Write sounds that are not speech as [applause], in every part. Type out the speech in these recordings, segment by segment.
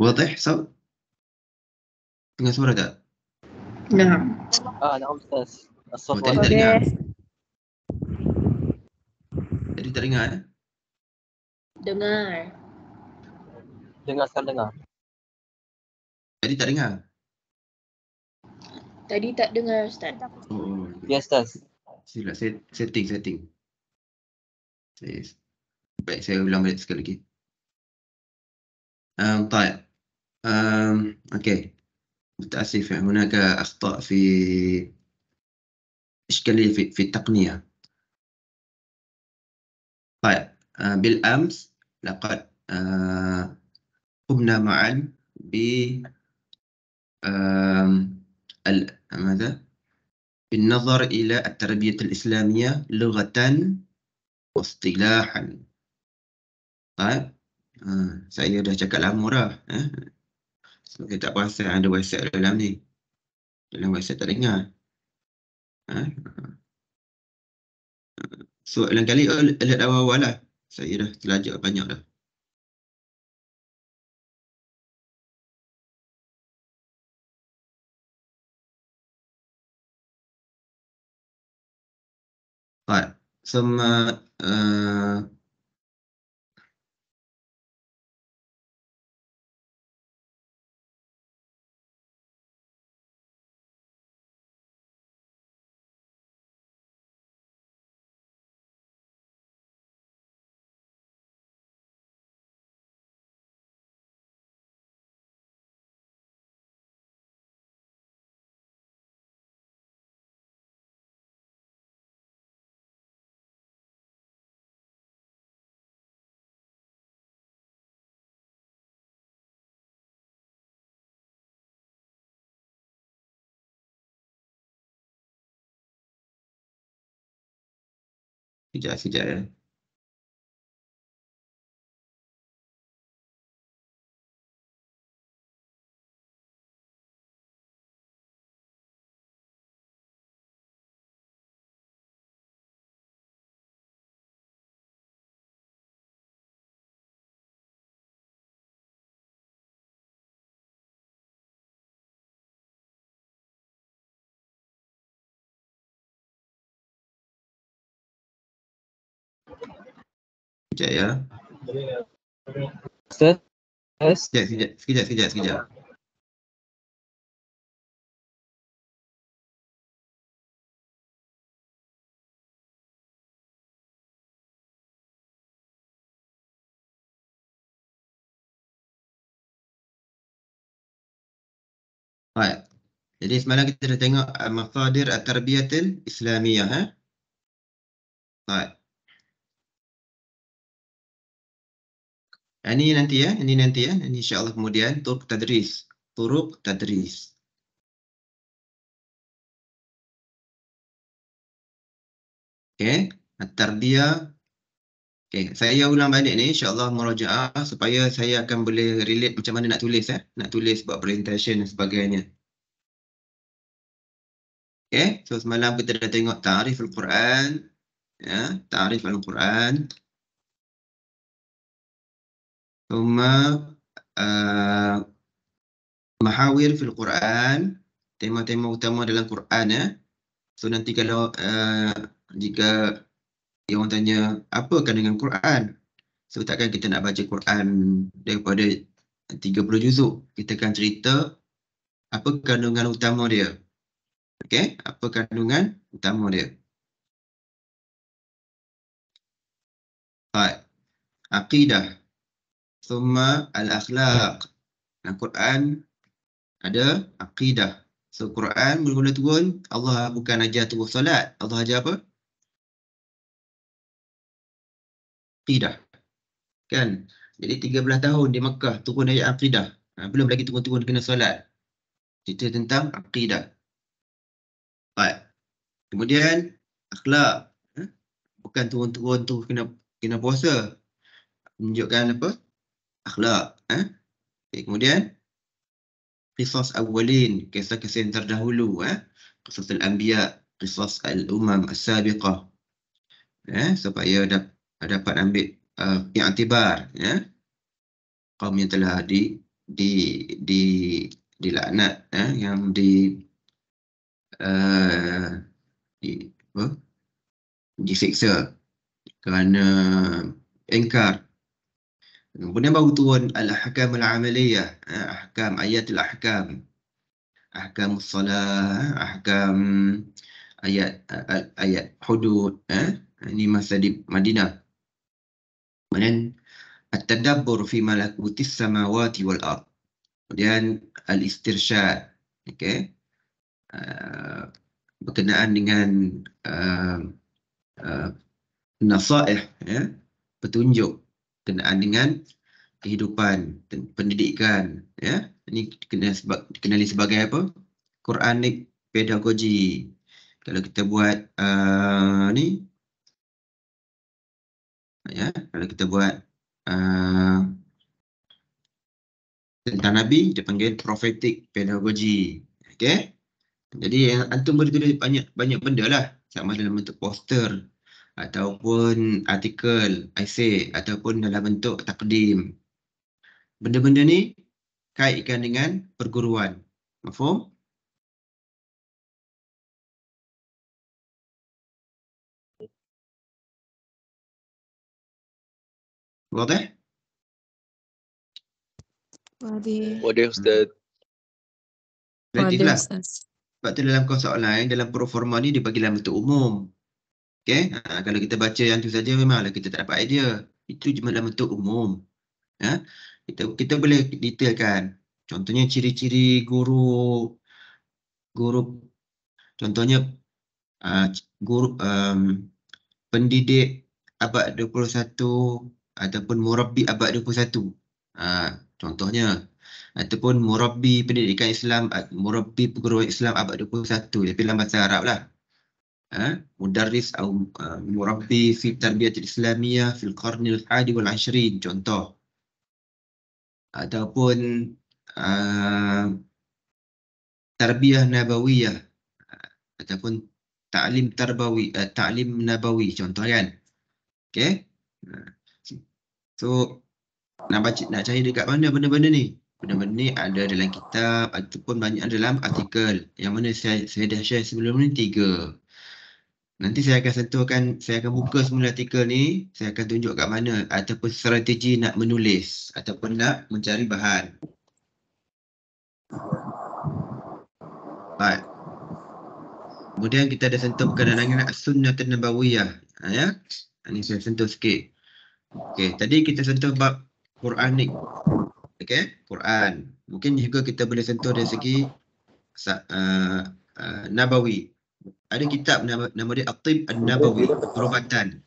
واضح صوت؟ تنقل صورة قاعد نعم اه نعم استاذ الصوت واضح تريد ترجع انا؟ دمار دمار سال دمار Tadi tak dengar? Tadi tak dengar Ustaz. Oh, oh. Ya Ustaz. Sila setting, setting. Yes. Baik, saya ulang balik sekali lagi. Um, tak. آم، اوكي متأسف هناك أخطاء في إشكالية في, في التقنية طيب آه بالأمس لقد آه قمنا معا ب ماذا بالنظر إلى التربية الإسلامية لغة واصطلاحا طيب آه saya dah cakap Sebab kita tak perasan ada WhatsApp dalam ni. Dalam WhatsApp tak dengar. Ha? So, lain kali oh, alert awal-awal lah. Saya dah terlajak banyak dah. Alright. Some uh, uh, Sekejap, sekejap Eh. Sekejap ya. Sekejap, sekejap, sekejap, sekejap. sekejap. Baik. Jadi semalam kita dah tengok uh, eh, Mafadir At-Tarbiyatil Islamiyah. Eh? Baik. Ini nanti ya, ini nanti ya. Ini insyaallah kemudian turuk tadris, turuk tadris. Okey, at dia. Okey, saya ulang balik ni insyaallah murajaah supaya saya akan boleh relate macam mana nak tulis ya, eh? nak tulis buat presentation dan sebagainya. Okey, so semalam kita dah tengok ta'rif al-Quran ya, ta'rif al-Quran. ثم uh, محاور في القرآن tema-tema utama dalam Quran ya. So nanti kalau jika yang orang tanya apa akan dengan Quran? So takkan kita nak baca Quran daripada 30 juzuk. Kita akan cerita apa kandungan utama dia. Okey, apa kandungan utama dia? Baik. Aqidah. Thumma al-akhlaq. Dalam Quran ada aqidah. So Quran mula-mula turun Allah bukan ajar tubuh solat. Allah ajar apa? Aqidah. Kan? Jadi 13 tahun di Makkah turun ayat aqidah. Belum lagi turun-turun kena solat. Cerita tentang aqidah. Baik. Kemudian akhlak. Bukan turun-turun tu kena kena puasa. Menunjukkan apa? akhlak. Eh? Ha? Okay, kemudian, kisah awalin, kisah-kisah yang terdahulu. Eh? Ha? kisah al-anbiya, kisah al-umam, as-sabiqah. Eh? Supaya dap dapat ambil uh, yang antibar. Eh? Kaum yang telah di di di dilaknat eh? yang di uh, di apa? disiksa kerana engkar Kemudian baru turun al-ahkam al-amaliyah, eh, ahkam ayat al-ahkam. Ahkam salat, ahkam ayat ayat hudud, eh? ini masa di Madinah. Kemudian at-tadabbur fi malakuti samawati wal ard. Kemudian al-istirsyad. Okey. Uh, berkenaan dengan uh, uh, nasaih ya petunjuk berkenaan dengan kehidupan, pendidikan, ya. Ini dikenali sebagai, dikenali sebagai apa? Quranic pedagogi. Kalau kita buat uh, ni ya, kalau kita buat uh, tentang nabi dipanggil prophetic pedagogi. Okay. Jadi antum boleh tulis banyak banyak benda lah sama dalam bentuk poster ataupun artikel, essay ataupun dalam bentuk takdim. Benda-benda ni kaitkan dengan perguruan. Faham? Wadih? Wadih. Wadih Ustaz. Wadih hmm. Ustaz. Sebab tu dalam kursus online, dalam performa ni dia bagi dalam bentuk umum. Okay? Ha, kalau kita baca yang tu saja memanglah kita tak dapat idea. Itu dalam bentuk umum. Ya? Kita, kita boleh detailkan. Contohnya ciri-ciri guru, guru, contohnya uh, guru um, pendidik abad 21 ataupun Murabi abad 21. Ha, contohnya. Ataupun Murabi pendidikan Islam, Murabi perguruan Islam abad 21. Dia pilih bahasa Arab lah. Ha? mudarris atau murabbi ha, fi tarbiyah Islamiah, islamiyah fil qarn al-hadi wal contoh ataupun uh, tarbiyah nabawiyah ataupun ta'lim tarbawi uh, ta'lim nabawi contoh kan okey so nak baca nak cari dekat mana benda-benda ni benda-benda ni ada dalam kitab ataupun banyak dalam artikel yang mana saya saya dah share sebelum ni tiga Nanti saya akan sentuhkan, saya akan buka semula artikel ni, saya akan tunjuk kat mana ataupun strategi nak menulis ataupun nak mencari bahan. Baik. Kemudian kita ada sentuh kadang-kadang sunnah tenabawiyah. Ha, ya? Ini ha, saya sentuh sikit. Okay. tadi kita sentuh bab Quranik. Okay. Quran. Mungkin juga kita boleh sentuh dari segi uh, uh, Nabawi ada kitab nama, nama dia Atib An-Nabawi, perubatan.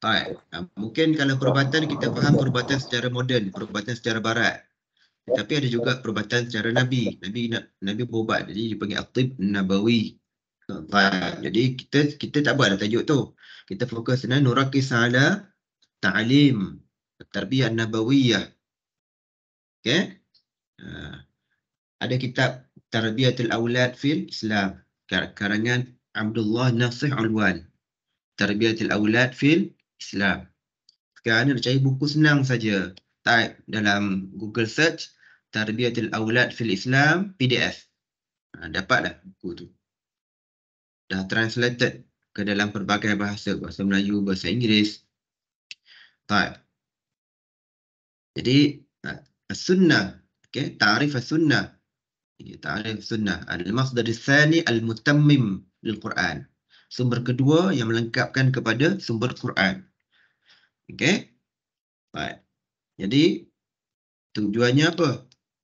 Baik, ah, mungkin kalau perubatan kita faham perubatan secara moden, perubatan secara barat. Tapi ada juga perubatan secara Nabi. Nabi nak Nabi berubat, jadi dia panggil Atib An-Nabawi. Baik, jadi kita kita tak buatlah tajuk tu. Kita fokus dengan Nurakis Ala Ta'alim, Tarbiyah An-Nabawiyah. Okay? Uh, ada kitab Tarbiyatul Awlad fil Islam karangan Abdullah Nasih Alwan Tarbiyatul Awlad fil Islam sekarang ni cari buku senang saja type dalam Google search Tarbiyatul Awlad fil Islam PDF ha, dapatlah buku tu dah translated ke dalam pelbagai bahasa bahasa Melayu bahasa Inggeris type jadi ha, sunnah okey tarif sunnah Ya, ta'lim sunnah. Al-masdar al-thani al-mutammim lil-Quran. Sumber kedua yang melengkapkan kepada sumber Quran. Okey. Baik. Jadi tujuannya apa?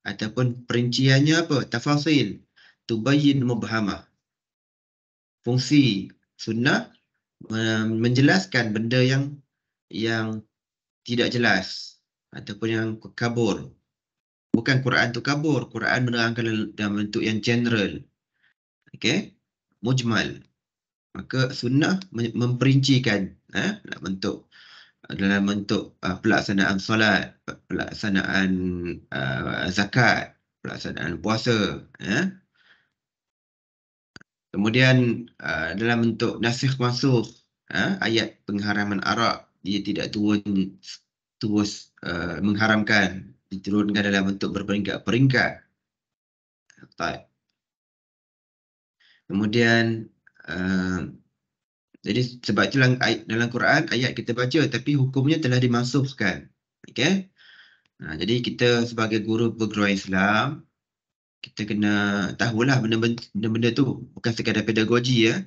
Ataupun perinciannya apa? Tafasil. Tubayyin mubhamah. Fungsi sunnah menjelaskan benda yang yang tidak jelas ataupun yang kabur bukan Quran tu kabur. Quran menerangkan dalam bentuk yang general. Okay. Mujmal. Maka sunnah memperincikan eh, dalam bentuk dalam bentuk uh, pelaksanaan solat, pelaksanaan uh, zakat, pelaksanaan puasa. Eh. Kemudian uh, dalam bentuk nasih masuk eh, ha? ayat pengharaman arak dia tidak turun terus uh, mengharamkan diturunkan dalam bentuk berperingkat-peringkat. Taib. Kemudian, uh, jadi sebab itu dalam, Quran, ayat kita baca tapi hukumnya telah dimasukkan. Okay? Nah, jadi kita sebagai guru perguruan Islam, kita kena tahulah benda-benda tu bukan sekadar pedagogi ya.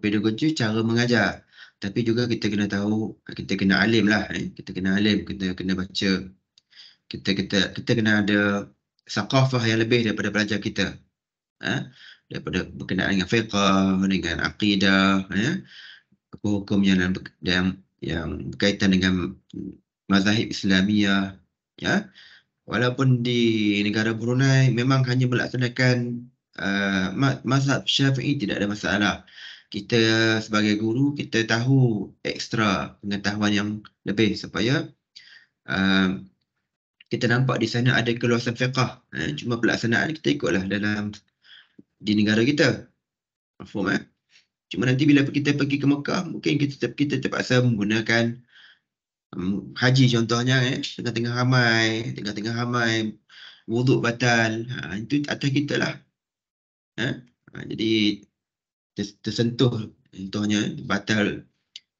Pedagogi cara mengajar. Tapi juga kita kena tahu, kita kena alim lah. Eh. Kita kena alim, kita kena baca kita kita kita kena ada sakafah yang lebih daripada pelajar kita eh? daripada berkenaan dengan fiqah dengan aqidah ya ha? eh? hukum yang, yang yang berkaitan dengan mazhab islamiah ya walaupun di negara Brunei memang hanya melaksanakan uh, mazhab syafi'i tidak ada masalah kita sebagai guru kita tahu ekstra pengetahuan yang lebih supaya uh, kita nampak di sana ada keluasan fiqah. Ha, cuma pelaksanaan kita ikutlah dalam di negara kita. Faham eh? Cuma nanti bila kita pergi ke Mekah, mungkin kita kita terpaksa menggunakan um, haji contohnya eh, tengah-tengah ramai, tengah-tengah ramai wuduk batal. Ha, itu atas kita lah. Ha? ha? jadi tersentuh contohnya batal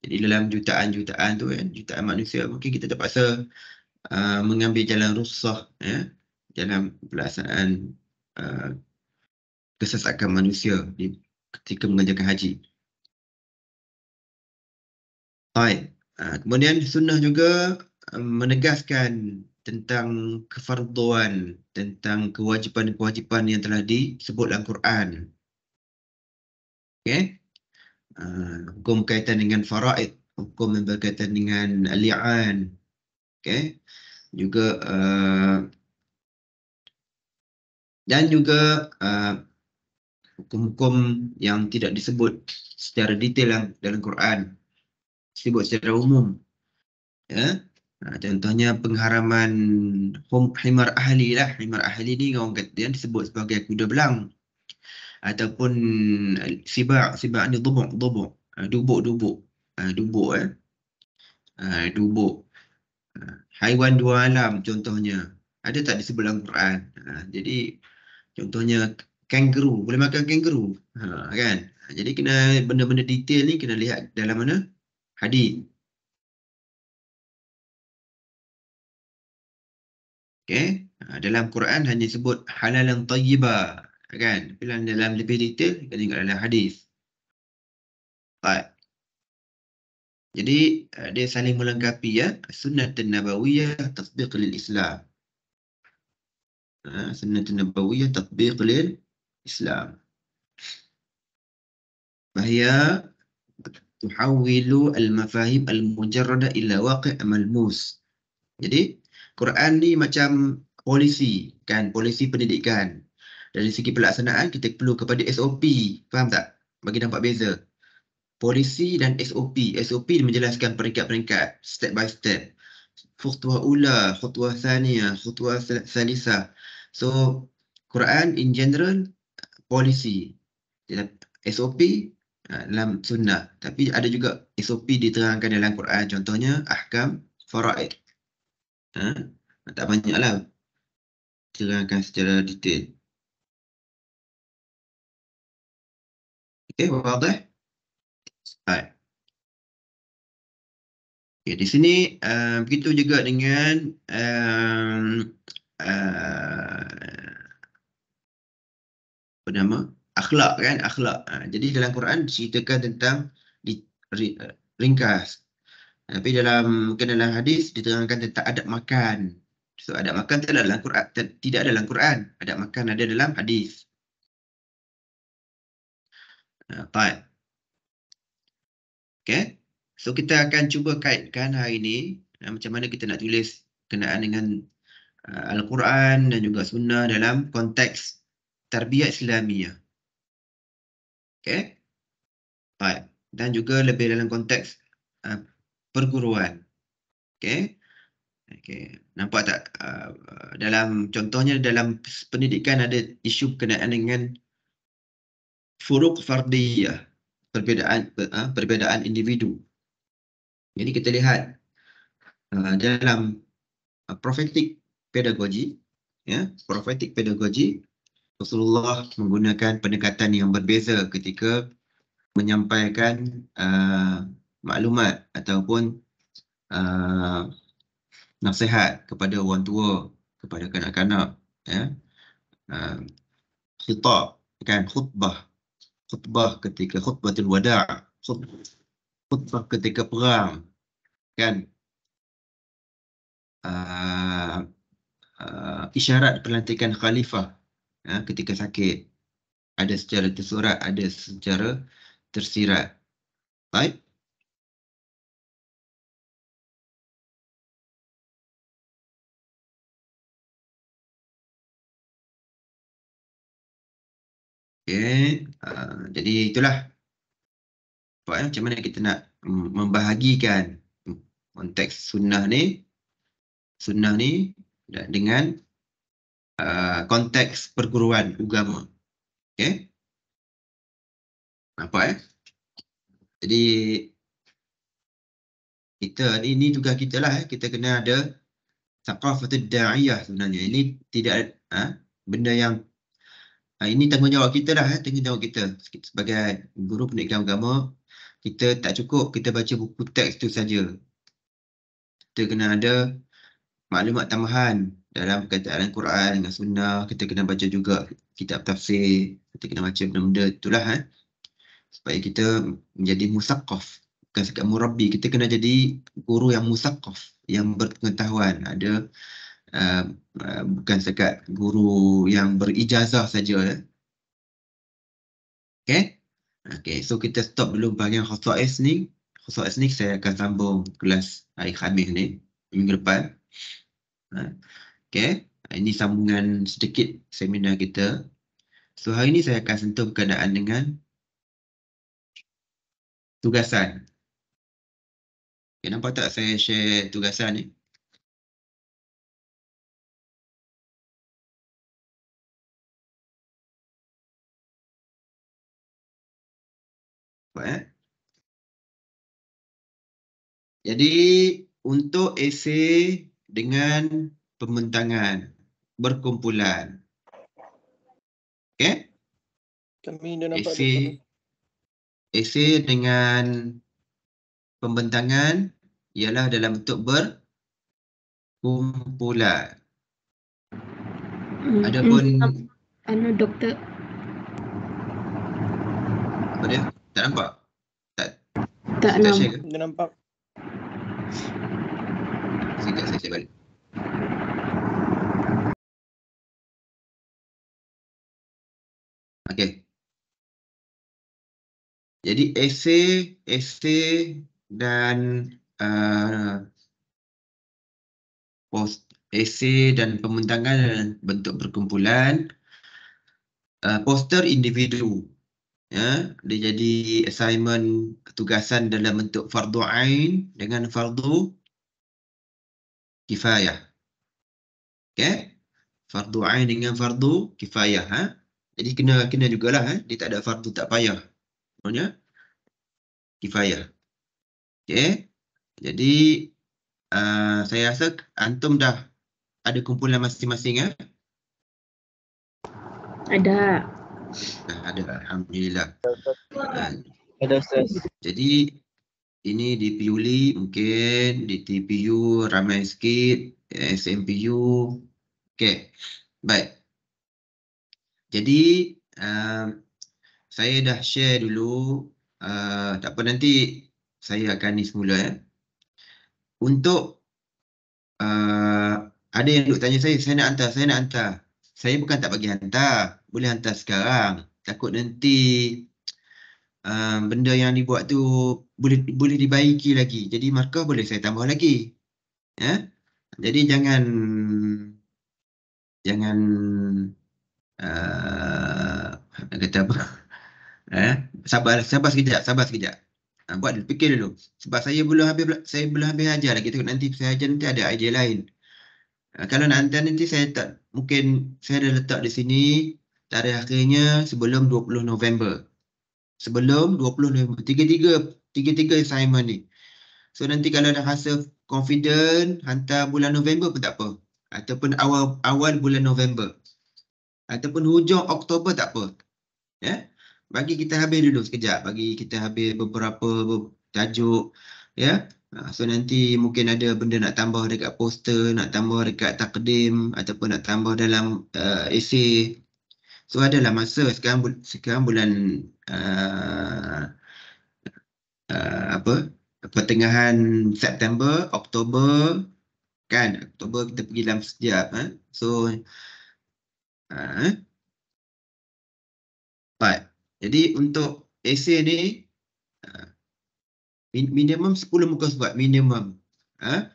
jadi dalam jutaan-jutaan tu kan, eh, jutaan manusia mungkin kita terpaksa Uh, mengambil jalan rusah ya dalam pelaksanaan uh, kesesakan manusia di, ketika mengerjakan haji. Baik. Uh, kemudian sunnah juga um, menegaskan tentang kefarduan, tentang kewajipan-kewajipan yang telah disebut dalam Quran. Okay. Uh, hukum berkaitan dengan faraid, hukum yang berkaitan dengan li'an, okay. juga uh, dan juga uh, hukum-hukum uh, yang tidak disebut secara detail yang dalam Quran disebut secara umum ya uh, contohnya pengharaman himar ahli lah himar ahli ni orang kata yang disebut sebagai kuda belang ataupun uh, sibak sibak ni dubuk dubuk ha, dubuk dubuk ha, dubuk eh dubuk haiwan dua alam contohnya ada tak di sebelah Quran ha, jadi contohnya kanguru boleh makan kanguru ha, kan ha, jadi kena benda-benda detail ni kena lihat dalam mana hadis Okay? ha, dalam Quran hanya sebut halal yang tayyiba kan bila dalam lebih detail kena ingat dalam hadis baik ha. Jadi eh, dia saling melengkapi ya. Sunnah Nabawiyah tatbiq lil Islam. Ha, Sunnah Nabawiyah tatbiq lil Islam. Bahaya tuhawilu al-mafahim al-mujarrada ila waqi' malmus. Jadi Quran ni macam polisi kan, polisi pendidikan. Dari segi pelaksanaan kita perlu kepada SOP. Faham tak? Bagi nampak beza polisi dan SOP. SOP menjelaskan peringkat-peringkat step by step. Khutwa ula, khutwa thania, khutwa salisa. So, Quran in general, polisi. SOP ha, dalam sunnah. Tapi ada juga SOP diterangkan dalam Quran. Contohnya, ahkam fara'id. Ha? Tak banyaklah diterangkan secara detail. Okay, wadah. Well, eh. I. Okay, di sini uh, begitu juga dengan um, uh, apa nama? Akhlak kan? Akhlak. Uh, jadi dalam Quran diceritakan tentang di, uh, ringkas. Tapi dalam mungkin dalam hadis diterangkan tentang adab makan. So adab makan tidak dalam Quran. Tidak ada dalam Quran. Adab makan ada dalam hadis. Uh, Baik. Okay. So kita akan cuba kaitkan hari ini ya, macam mana kita nak tulis kenaan dengan uh, Al-Quran dan juga Sunnah dalam konteks Tarbiyah Islamiyah. Okay. Baik. Dan juga lebih dalam konteks uh, perguruan. Okay. Okay. Nampak tak? Uh, dalam Contohnya dalam pendidikan ada isu kenaan dengan Furuk Fardiyah perbezaan perbezaan ah, individu. Jadi kita lihat ah, dalam ah, prophetic pedagogi, ya, prophetic pedagogi Rasulullah menggunakan pendekatan yang berbeza ketika menyampaikan uh, maklumat ataupun uh, nasihat kepada orang tua, kepada kanak-kanak, ya. Uh, khitab, kan khutbah khutbah ketika khutbatul wada' khutbah ketika perang kan uh, uh, isyarat pelantikan khalifah ya, ketika sakit ada secara tersurat ada secara tersirat baik right? Okay. Uh, ah, jadi itulah. Nampak, eh? Macam mana kita nak membahagikan konteks sunnah ni. Sunnah ni dengan uh, konteks perguruan agama. Okay. Nampak ya? Eh? Jadi kita ini tugas kita lah. Eh? Kita kena ada taqafatul da'iyah sebenarnya. Ini tidak ha? benda yang Ha, ini tanggungjawab kita dah, eh. tanggungjawab kita sebagai guru pendidikan agama. Kita tak cukup kita baca buku teks tu saja. Kita kena ada maklumat tambahan dalam perkataan Al-Quran dengan sunnah. Kita kena baca juga kitab tafsir. Kita kena baca benda-benda itulah. Eh. Supaya kita menjadi musakaf. Bukan sekat murabi. Kita kena jadi guru yang musakaf. Yang berpengetahuan. Ada Eh, eh, bukan sekat guru yang berijazah saja eh. okay? Okay, so kita stop dulu bahagian khusus ni. Khusus ni saya akan sambung kelas hari Khamis ni minggu depan. Ha. okay? ini sambungan sedikit seminar kita. So hari ni saya akan sentuh keadaan dengan tugasan. Okay, nampak tak saya share tugasan ni? Eh? Eh. Jadi untuk esei dengan pembentangan berkumpulan. Okey? Kami dah nampak esei, esei dengan pembentangan ialah dalam bentuk berkumpulan. Hmm, Adapun hmm, hmm. anu doktor. Apa dia? Tak nampak? Tak. Tak nampak. Tak nampak. Sekejap saya share balik. Okey. Jadi esay, esay dan uh, post esay dan pembentangan bentuk perkumpulan uh, poster individu ya dia jadi assignment tugasan dalam bentuk fardu ain dengan fardu kifayah okey fardu ain dengan fardu kifayah ha jadi kena kena jugalah ha dia tak ada fardu tak payah maknanya kifayah okey jadi uh, saya rasa antum dah ada kumpulan masing-masing ya ada Dah ada alhamdulillah. Ada Ustaz. Jadi ini di Piuli mungkin di TPU ramai sikit, SMPU. Okey. Baik. Jadi um, saya dah share dulu uh, tak apa nanti saya akan ni semula eh. Untuk uh, ada yang duk tanya saya, saya nak hantar, saya nak hantar. Saya bukan tak bagi hantar boleh hantar sekarang takut nanti um, benda yang dibuat tu boleh boleh dibaiki lagi jadi markah boleh saya tambah lagi ya jadi jangan jangan uh, kata apa [laughs] eh sabar sabar sekejap sabar sekejap ha, buat dulu, fikir dulu sebab saya belum habis saya belum habis ajar lagi tu nanti saya ajar nanti ada idea lain uh, kalau nak hantar nanti saya tak mungkin saya dah letak di sini tarikh akhirnya sebelum 20 November. Sebelum 20 November. Tiga-tiga. Tiga-tiga assignment ni. So nanti kalau dah rasa confident, hantar bulan November pun tak apa. Ataupun awal awal bulan November. Ataupun hujung Oktober tak apa. Ya? Yeah? Bagi kita habis dulu sekejap. Bagi kita habis beberapa tajuk. Ya? Yeah? Ha, so nanti mungkin ada benda nak tambah dekat poster, nak tambah dekat takdim ataupun nak tambah dalam uh, eh, esay. So adalah masa sekarang sekarang bulan uh, uh, apa pertengahan September, Oktober kan Oktober kita pergi dalam sejap eh. So uh, jadi untuk essay ni uh, minimum 10 muka surat minimum ha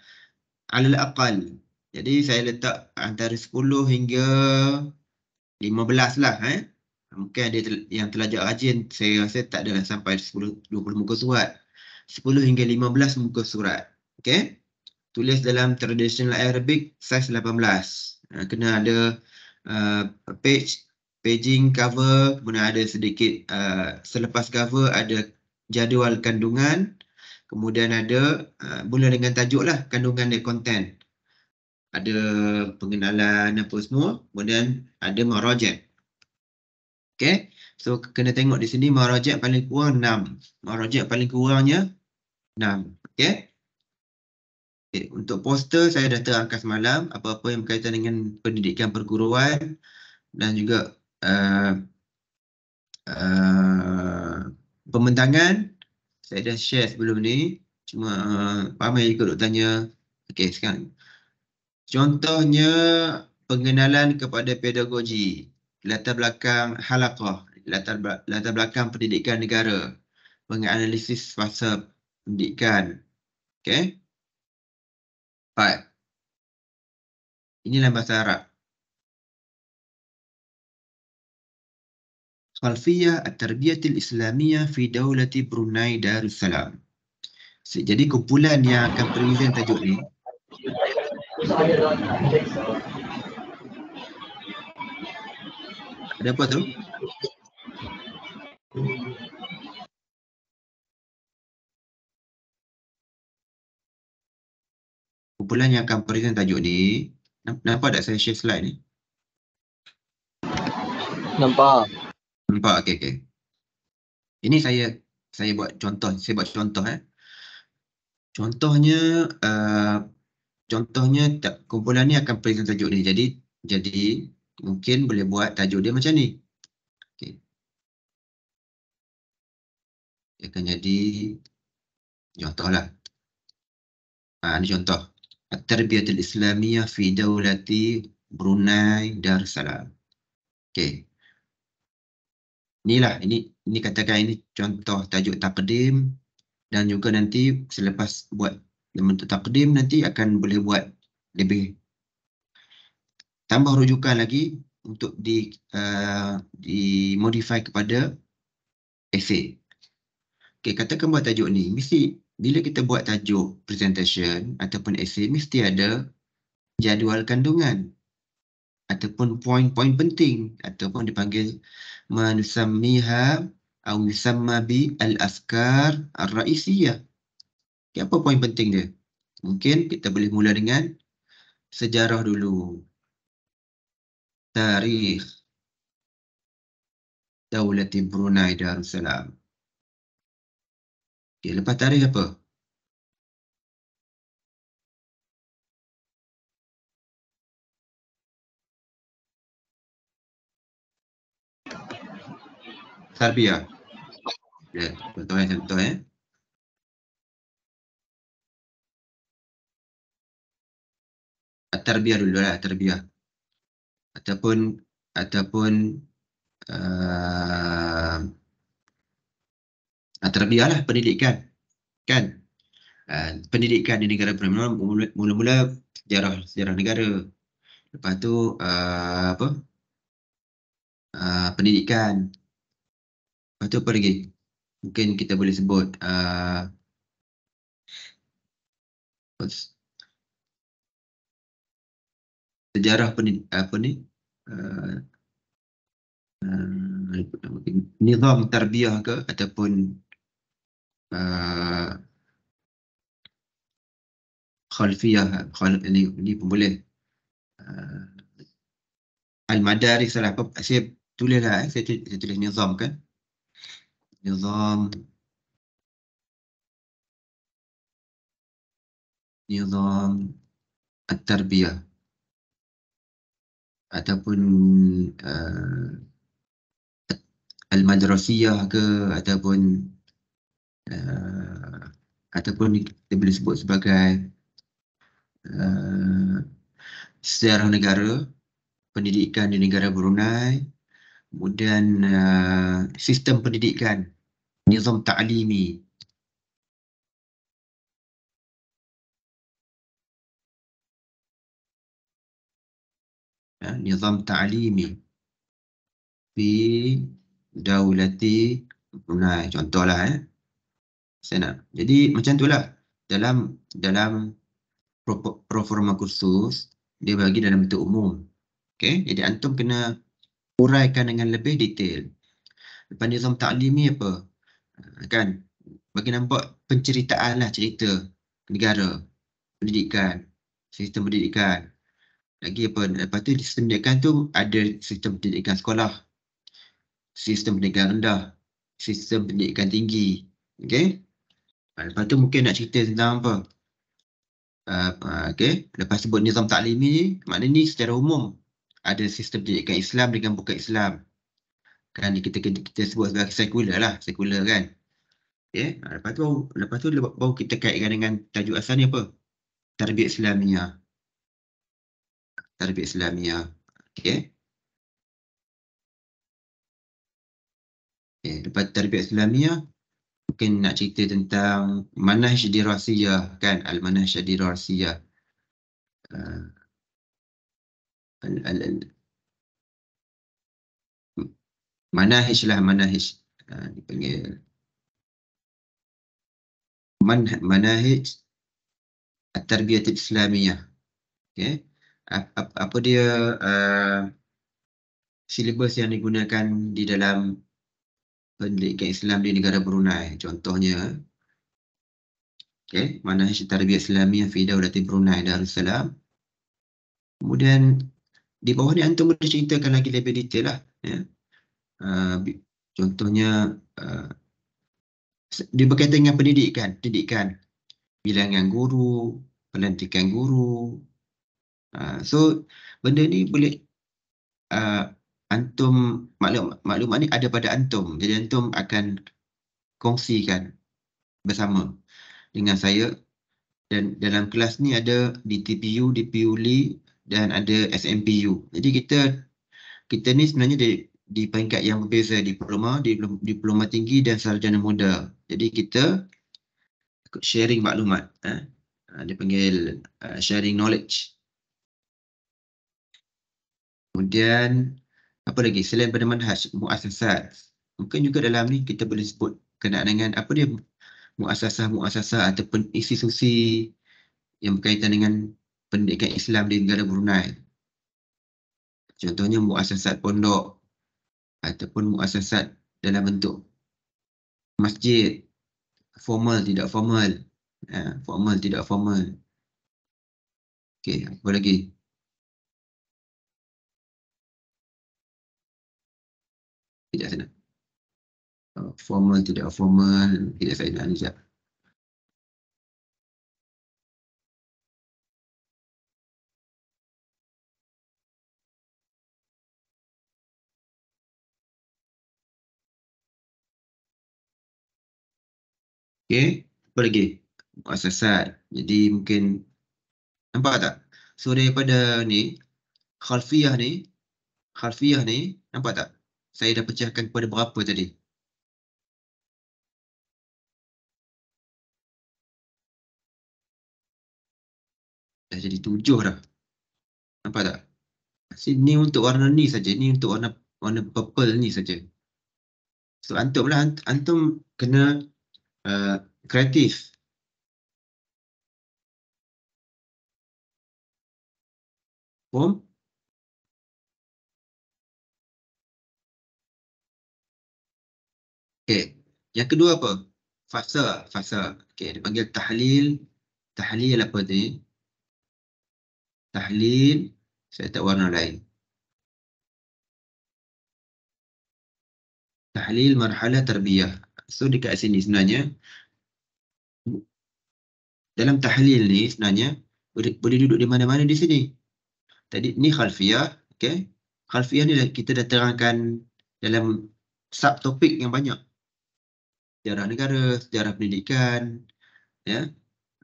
alal aqal jadi saya letak antara 10 hingga 15 lah eh. Mungkin ada yang telajak rajin, saya rasa tak ada lah sampai 10, 20 muka surat. 10 hingga 15 muka surat. Okay. Tulis dalam traditional Arabic, size 18. Ha, kena ada uh, page, paging, cover, kemudian ada sedikit, uh, selepas cover ada jadual kandungan, kemudian ada, uh, mula dengan tajuk lah, kandungan dia content ada pengenalan apa semua kemudian ada marajat okey so kena tengok di sini marajat paling kurang 6 marajat paling kurangnya 6 okey Okay, untuk poster saya dah terangkan semalam apa-apa yang berkaitan dengan pendidikan perguruan dan juga uh, eh, uh, eh, pembentangan saya dah share sebelum ni cuma uh, eh, ramai juga duk tanya okey sekarang Contohnya pengenalan kepada pedagogi, latar belakang halakoh, latar, latar belakang pendidikan negara, penganalisis fasa pendidikan. Okay. Baik. Inilah bahasa Arab. Khalfiyah At-Tarbiyatil Islamiyah Fi Daulati Brunei Darussalam. Jadi kumpulan yang akan present tajuk ni aku sahaja dalam ada apa tu? kumpulan yang akan present tajuk ni nampak tak saya share slide ni? nampak nampak okey okey ini saya saya buat contoh saya buat contoh eh contohnya uh, contohnya kumpulan ni akan pilih tajuk ni jadi jadi mungkin boleh buat tajuk dia macam ni okey akan jadi contohlah ha ini contoh at-tarbiyatul islamiyah fi daulati brunei darussalam okey inilah ini ini katakan ini contoh tajuk takdim dan juga nanti selepas buat yang untuk takdim nanti akan boleh buat lebih tambah rujukan lagi untuk di uh, di modify kepada essay. Okey, katakan buat tajuk ni, mesti bila kita buat tajuk presentation ataupun essay mesti ada jadual kandungan ataupun poin-poin penting ataupun dipanggil manusamiha atau disebut bi al-afkar ar-ra'isiyah. al askar ar raisiyah al Okay, apa poin penting dia? Mungkin kita boleh mula dengan sejarah dulu. Tarikh. Daulati Brunei Darussalam. Okay, lepas tarikh apa? Tarbiah. Ya, yeah, contoh-contoh ya. Eh. eh? at-tarbiyah dulu lah at-tarbiyah ataupun ataupun uh, at-tarbiyah lah pendidikan kan uh, pendidikan di negara Brunei mula-mula sejarah sejarah negara lepas tu uh, apa uh, pendidikan lepas tu apa lagi mungkin kita boleh sebut uh, sejarah pen, apa ni uh, uh, nizam tarbiyah ke ataupun uh, khalfiyah khal, ni, ni pun boleh uh, al-madaris lah saya tulislah eh. saya, tulis, saya tulis nizam kan nizam نظام التربية ataupun uh, al-madrasiyah ke ataupun uh, ataupun kita boleh sebut sebagai uh, sejarah negara pendidikan di negara Brunei kemudian uh, sistem pendidikan nizam ta'limi ya, nizam ta'limi fi daulati Brunei contohlah eh sana jadi macam itulah dalam dalam proforma kursus dia bagi dalam bentuk umum okey jadi antum kena uraikan dengan lebih detail depan nizam ta'limi apa ha, kan bagi nampak penceritaan lah cerita negara pendidikan sistem pendidikan lagi apa lepas tu sistem pendidikan tu ada sistem pendidikan sekolah sistem pendidikan rendah sistem pendidikan tinggi okey ah, lepas tu mungkin nak cerita tentang apa apa uh, ah, okey lepas sebut nizam taklimi maknanya ni secara umum ada sistem pendidikan Islam dengan bukan Islam kan kita kita, kita sebut sebagai sekular lah sekular kan okey ah, lepas tu lepas tu baru kita kaitkan dengan tajuk asal ni apa tarbiyah Islamiah Tarbiyah Islamiah. Okey. Okay. lepas Tarbiyah Islamiah mungkin nak cerita tentang manhaj dirasiyah kan ah, al manhaj dirasiyah. Manhaj lah manhaj ah, dipanggil manhaj manhaj at-tarbiyah islamiyah okey apa dia uh, silibus yang digunakan di dalam pendidikan Islam di negara Brunei contohnya okey mana tarbiyah Islamiah fi daulati Brunei Darussalam kemudian di bawah ni antum boleh ceritakan lagi lebih detail lah ya uh, contohnya uh, dia berkaitan dengan pendidikan pendidikan bilangan guru pelantikan guru Ah, so benda ni boleh uh, antum maklum maklumat ni ada pada antum jadi antum akan kongsikan bersama dengan saya dan dalam kelas ni ada DTPU, DPU Lee dan ada SMPU. Jadi kita kita ni sebenarnya di, di peringkat yang berbeza diploma, diploma, diploma tinggi dan sarjana muda. Jadi kita sharing maklumat. Eh? Ah, dia panggil uh, sharing knowledge. Kemudian apa lagi selain pada manhaj muassasat. Mungkin juga dalam ni kita boleh sebut kena dengan apa dia muasasah muasasah ataupun institusi yang berkaitan dengan pendidikan Islam di negara Brunei. Contohnya muasasat pondok ataupun muasasat dalam bentuk masjid formal tidak formal. Ya, formal tidak formal. Okey, apa lagi? tidak sana. Uh, formal, tidak formal, tidak saya nak anjab. Okay, pergi. Buka sesat. Jadi mungkin, nampak tak? So daripada ni, khalfiyah ni, khalfiyah ni, nampak tak? saya dah pecahkan kepada berapa tadi? Dah jadi tujuh dah. Nampak tak? Ini untuk warna ni saja. Ini untuk warna warna purple ni saja. So antum lah. Antum kena uh, kreatif. Form 2. Okey. Yang kedua apa? Fasa, fasa. Okey, dipanggil tahlil. Tahlil apa ni? Tahlil saya tak warna lain. Tahlil marhalah tarbiyah. So dekat sini sebenarnya dalam tahlil ni sebenarnya boleh, boleh duduk di mana-mana di sini. Tadi ni khalfiyah, okey. Khalfiyah ni kita dah terangkan dalam subtopik yang banyak sejarah negara, sejarah pendidikan, ya,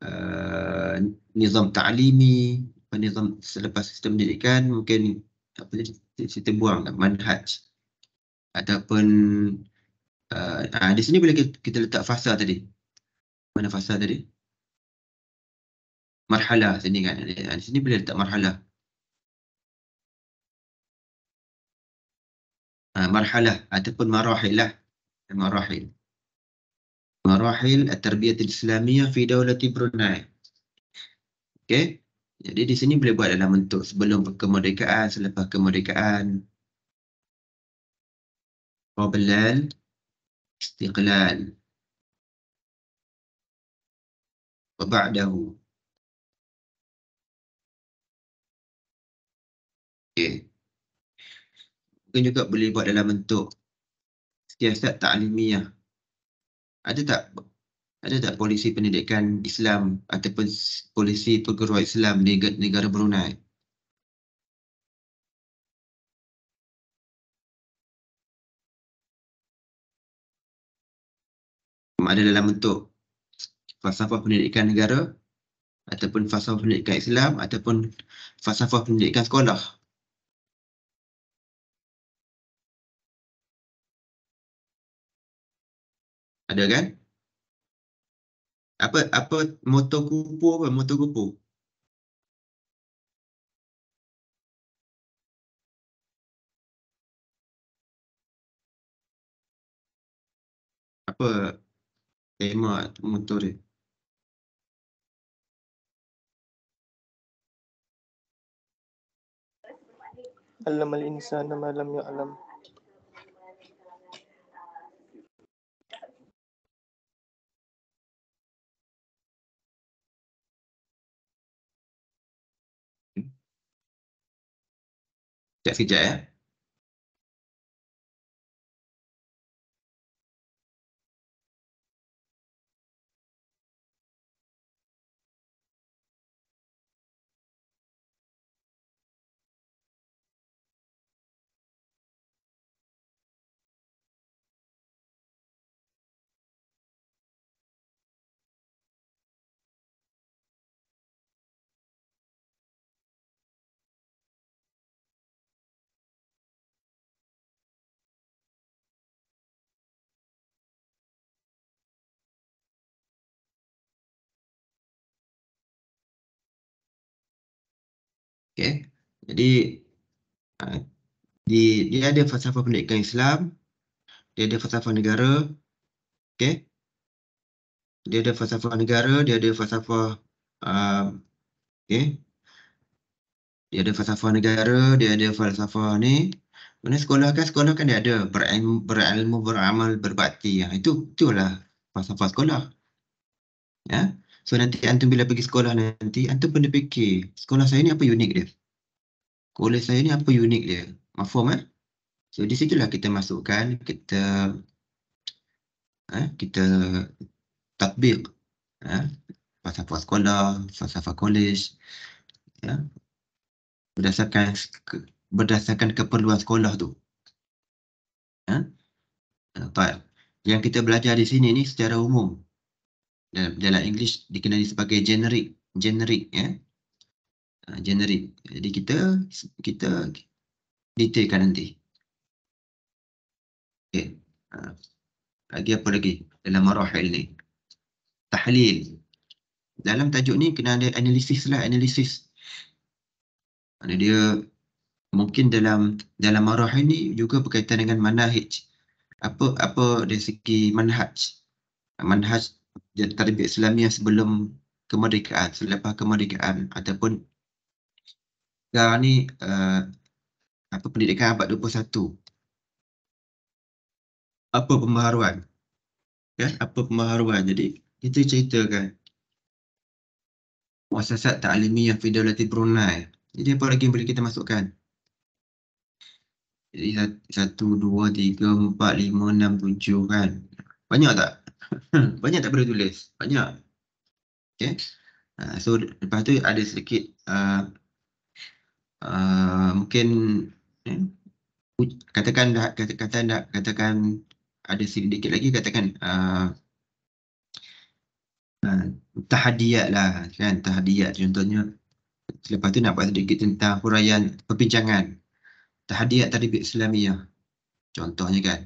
uh, nizam ta'limi, nizam selepas sistem pendidikan mungkin apa kita buang lah, manhaj ataupun uh, uh, di sini boleh kita, kita letak fasa tadi. Mana fasa tadi? Marhala sini kan. Ah, di sini boleh letak marhala. Ah, marhalah ataupun marahilah marahil مراحل التربية الإسلامية في دولة Brunei. Okay. Jadi di sini boleh buat dalam bentuk sebelum kemerdekaan, selepas kemerdekaan. Qoblal istiqlal. Wa ba'dahu. Okey. Mungkin juga boleh buat dalam bentuk siasat ta'limiyah ada tak ada tak polisi pendidikan Islam ataupun polisi perguruan Islam di negara Brunei? Ada dalam bentuk falsafah pendidikan negara ataupun falsafah pendidikan Islam ataupun falsafah pendidikan sekolah Ada kan? Apa apa motor kupu apa motor kupu? Apa tema motor dia? Alam al-insan malam ya alam. trẻ khi trẻ Okay. Jadi uh, di, dia ada falsafah pendidikan Islam, dia ada falsafah negara, okay. dia ada falsafah negara, dia ada falsafah, uh, ah, okay. dia ada falsafah negara, dia ada falsafah ni. Mana sekolah kan? Sekolah kan dia ada berilmu, berilmu beramal, berbakti. Ya. Itu itulah falsafah sekolah. Ya. Yeah. So nanti antum bila pergi sekolah nanti, antum pernah fikir, sekolah saya ni apa unik dia? Kolej saya ni apa unik dia? Mahfum eh? So di lah kita masukkan, kita eh, kita tatbik eh, pasal-pasal sekolah, pasal-pasal kolej ya, berdasarkan berdasarkan keperluan sekolah tu. Ya. Eh? Yang kita belajar di sini ni secara umum Ya, dalam, dalam English dikenali sebagai generic generic ya yeah? Ha, generic jadi kita kita detailkan nanti okey ha. lagi apa lagi dalam marahil ni tahlil dalam tajuk ni kena ada analisis lah analisis ada dia mungkin dalam dalam marahil ni juga berkaitan dengan manhaj apa apa dari segi manhaj manhaj jadi tarbiyah Islamiah sebelum kemerdekaan, selepas kemerdekaan ataupun sekarang ni uh, apa pendidikan abad 21 apa pembaharuan kan apa pembaharuan jadi kita ceritakan muasasat ta'limi yang fidelati Brunei jadi apa lagi yang boleh kita masukkan jadi satu, dua, tiga, empat, lima, enam, tujuh kan banyak tak [laughs] banyak tak boleh tulis. Banyak. Okay. Uh, so lepas tu ada sedikit uh, uh, mungkin eh, katakan dah katakan dah katakan ada sedikit lagi katakan uh, uh, tahadiyat lah kan tahadiyat contohnya selepas tu nak buat sedikit tentang huraian perbincangan tahadiyat tadi bi Islamiyah contohnya kan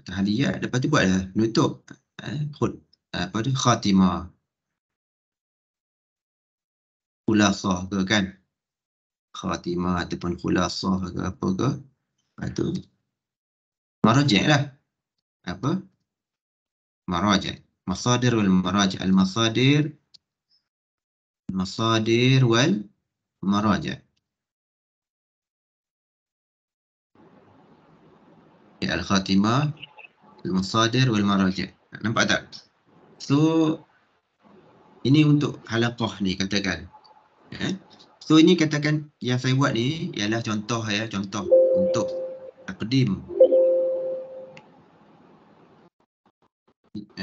tahliyat lepas tu buatlah penutup eh, khut, eh, apa tu khatimah khulasah ke kan khatimah ataupun khulasah ke apa ke lepas tu marajik lah apa marajik masadir wal marajik al masadir masadir wal marajik ya al-khatimah al-masadir al maraji nampak tak so ini untuk halaqah ni katakan eh? so ini katakan yang saya buat ni ialah contoh ya contoh untuk takdim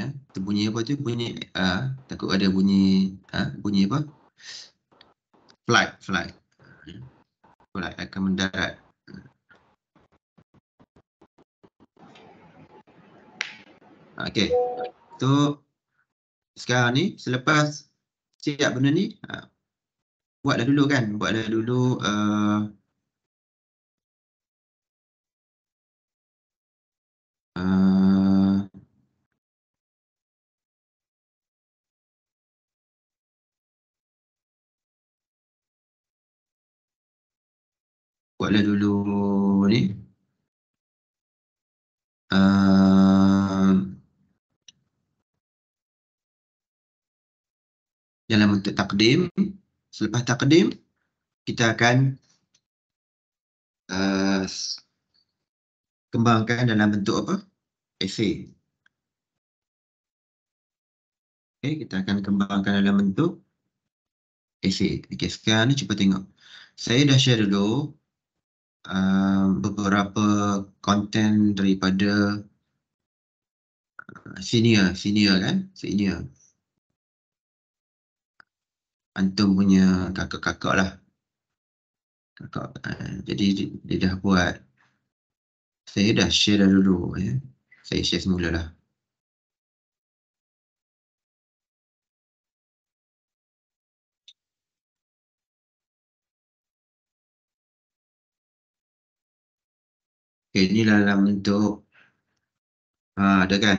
eh ya? bunyi apa tu bunyi ah uh, takut ada bunyi ah uh, bunyi apa flight flight ya? flight akan mendarat Okey. Tu sekarang ni selepas siap benda ni ha, buatlah dulu kan buatlah dulu uh, uh, buatlah dulu dalam bentuk takdim. Selepas takdim, kita akan uh, kembangkan dalam bentuk apa? Essay. Okay, kita akan kembangkan dalam bentuk essay. Okay, sekarang ni cuba tengok. Saya dah share dulu uh, beberapa konten daripada uh, senior, senior kan? Senior antum punya kakak-kakak lah. Kakak. Uh, jadi dia dah buat. Saya dah share dah dulu. Ya. Saya share semula lah. Okay, ini dalam bentuk ha, ada kan?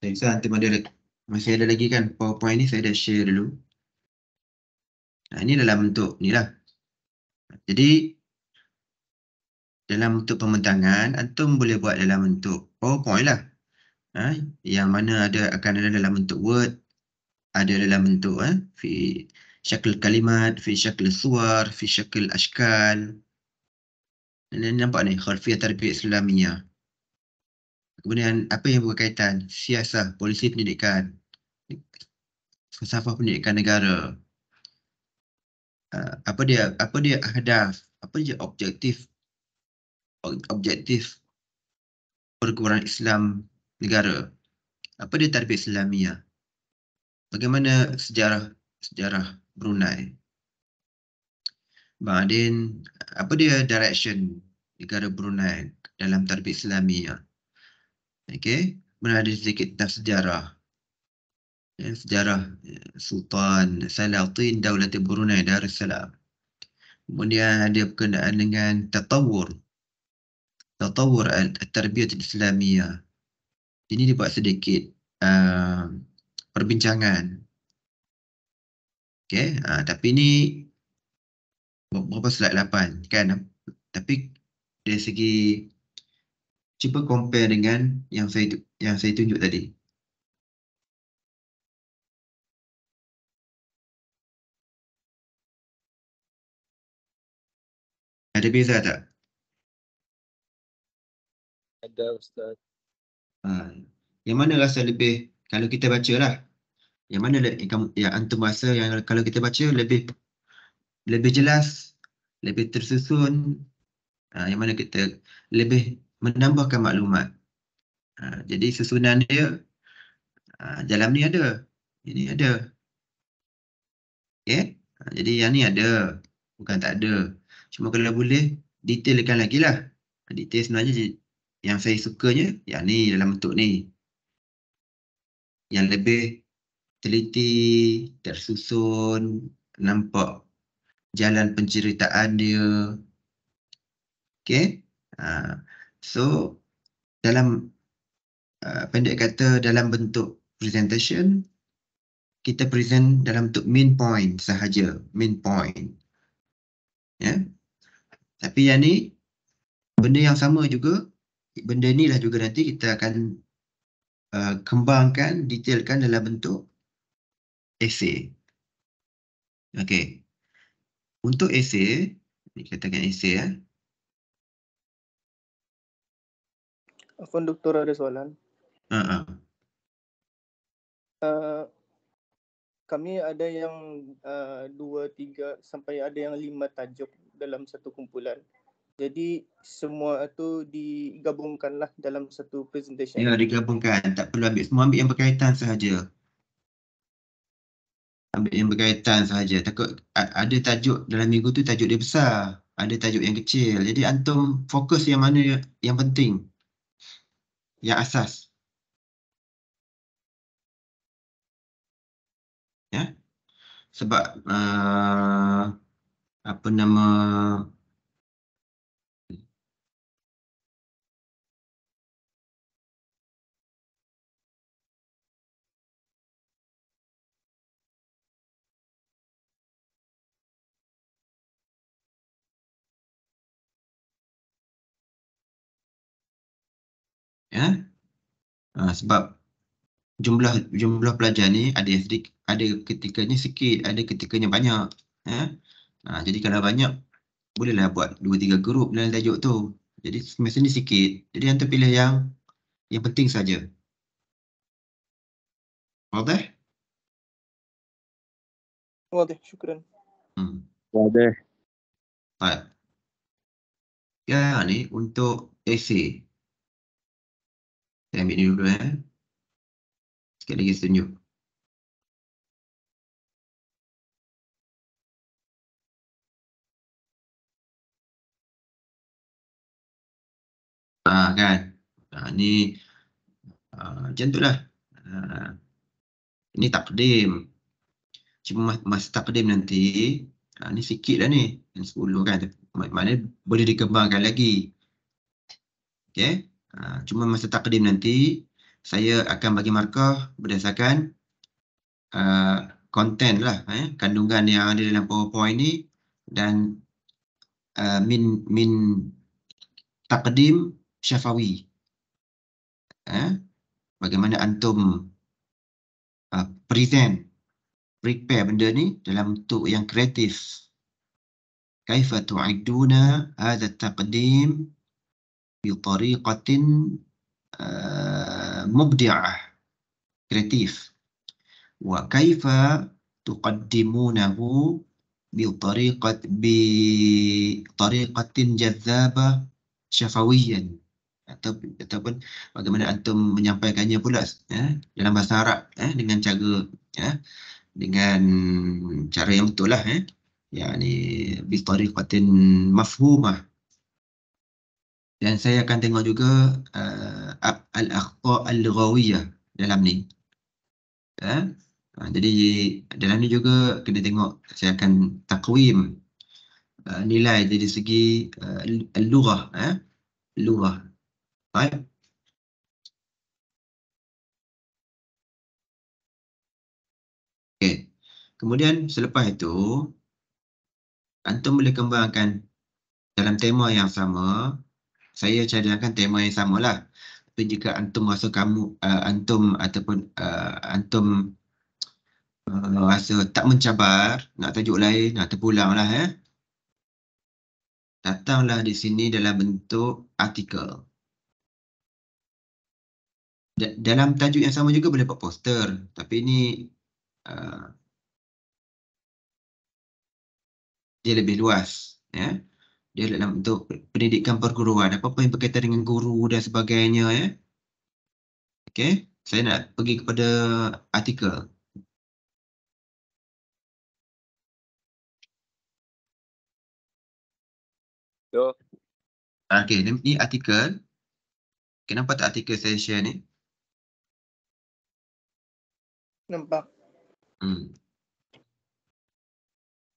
Saya rasa nanti ada masih ada lagi kan PowerPoint ni saya dah share dulu. Nah, ini dalam bentuk ni lah. Jadi dalam bentuk pembentangan, antum boleh buat dalam bentuk PowerPoint lah. Ha, yang mana ada akan ada dalam bentuk Word, ada dalam bentuk eh, fi syakil kalimat, fi syakil suar, fi syakil ashkal. Dan, dan nampak ni, khurfi terbit selamia. Kemudian apa yang berkaitan? Siasah, polisi pendidikan, falsafah pendidikan negara. Uh, apa dia apa dia hadaf apa dia objektif objektif perguruan Islam negara apa dia tarbiyah Islamia? bagaimana sejarah sejarah Brunei Bang Adin, apa dia direction negara Brunei dalam tarbiyah Islamia? Okay, mana ada sedikit tentang sejarah Eh, sejarah eh, Sultan Salatin Daulat Brunei Darussalam. Kemudian ada berkenaan dengan tatawur. Tatawur al-tarbiyah Islamiyah. Ini dibuat sedikit uh, perbincangan. Okay, uh, ah, tapi ini berapa slide 8 kan? Tapi dari segi cuba compare dengan yang saya yang saya tunjuk tadi. Ada beza tak? Ada Ustaz. Ha. Yang mana rasa lebih kalau kita baca lah. Yang mana yang antum rasa yang kalau kita baca lebih lebih jelas, lebih tersusun. Ha. yang mana kita lebih menambahkan maklumat. Ha. jadi susunan dia ha. dalam ni ada. Ini ada. Okay? Ya? Ha. jadi yang ni ada. Bukan tak ada. Cuma kalau boleh detailkan lagi lah. Detail sebenarnya yang saya sukanya yang ni dalam bentuk ni. Yang lebih teliti, tersusun, nampak jalan penceritaan dia. Okay. Ha. So dalam ha, pendek kata dalam bentuk presentation kita present dalam bentuk main point sahaja, main point. Ya, tapi yang ni, benda yang sama juga, benda ni lah juga nanti kita akan uh, kembangkan, detailkan dalam bentuk esay. Okey. Untuk esay, ni katakan esay ya. Afan doktor ada soalan. Uh-huh. Uh, kami ada yang uh, dua, tiga sampai ada yang lima tajuk dalam satu kumpulan. Jadi semua itu digabungkanlah dalam satu presentation. Ya, digabungkan. Tak perlu ambil semua, ambil yang berkaitan sahaja. Ambil yang berkaitan sahaja. Takut ada tajuk dalam minggu tu tajuk dia besar. Ada tajuk yang kecil. Jadi antum fokus yang mana yang penting. Yang asas. Ya. Sebab uh, apa nama ya ha, sebab jumlah jumlah pelajar ni ada sedikit, ada ketikanya sikit ada ketikanya banyak ya Ha, jadi kalau banyak, bolehlah buat 2-3 grup dalam tajuk tu. Jadi semester ni sikit. Jadi yang pilih yang yang penting saja. Wadih? Wadih, syukuran. Hmm. Wadih. Baik. Ya, ni untuk AC, Saya ambil ni dulu eh. Sekali lagi tunjuk. Ha, kan? Ha, ni ha, macam tu lah. Ah, ini ni takdim. Cuma masa takdim nanti, ha, ni sikit lah ni. Yang 10 kan? mana boleh dikembangkan lagi. Okay? Ha, cuma masa takdim nanti, saya akan bagi markah berdasarkan konten uh, lah. Eh? Kandungan yang ada dalam powerpoint ni dan uh, min min takdim syafawi. Eh? Bagaimana antum uh, present, prepare benda ni dalam bentuk yang kreatif. Kaifa tu'iduna hadha taqdim bi tariqatin uh, mubdi'ah, kreatif. Wa kaifa tuqaddimunahu bi tariqat bi tariqatin jazzaba syafawiyan atau ataupun bagaimana antum menyampaikannya pula ya dalam bahasa Arab eh dengan cara ya dengan cara yang betul lah eh ya. yakni bi tariqatin mafhumah dan saya akan tengok juga uh, eh, al-akhta al-ghawiyah dalam ni ya uh, jadi dalam ni juga kena tengok saya akan takwim uh, nilai dari segi uh, al-lughah eh lughah Nej. Okey. Kemudian selepas itu, antum boleh kembangkan dalam tema yang sama. Saya cadangkan tema yang samalah. Tapi jika antum rasa kamu uh, antum ataupun uh, antum uh, rasa tak mencabar, nak tajuk lain, nak terpulang lah eh. Datanglah di sini dalam bentuk artikel dalam tajuk yang sama juga boleh buat poster tapi ini uh, dia lebih luas ya dia dalam untuk pendidikan perguruan apa pun yang berkaitan dengan guru dan sebagainya ya okey saya nak pergi kepada artikel So. Okay, ni artikel. Kenapa tak artikel saya share ni? Nampak. Hmm.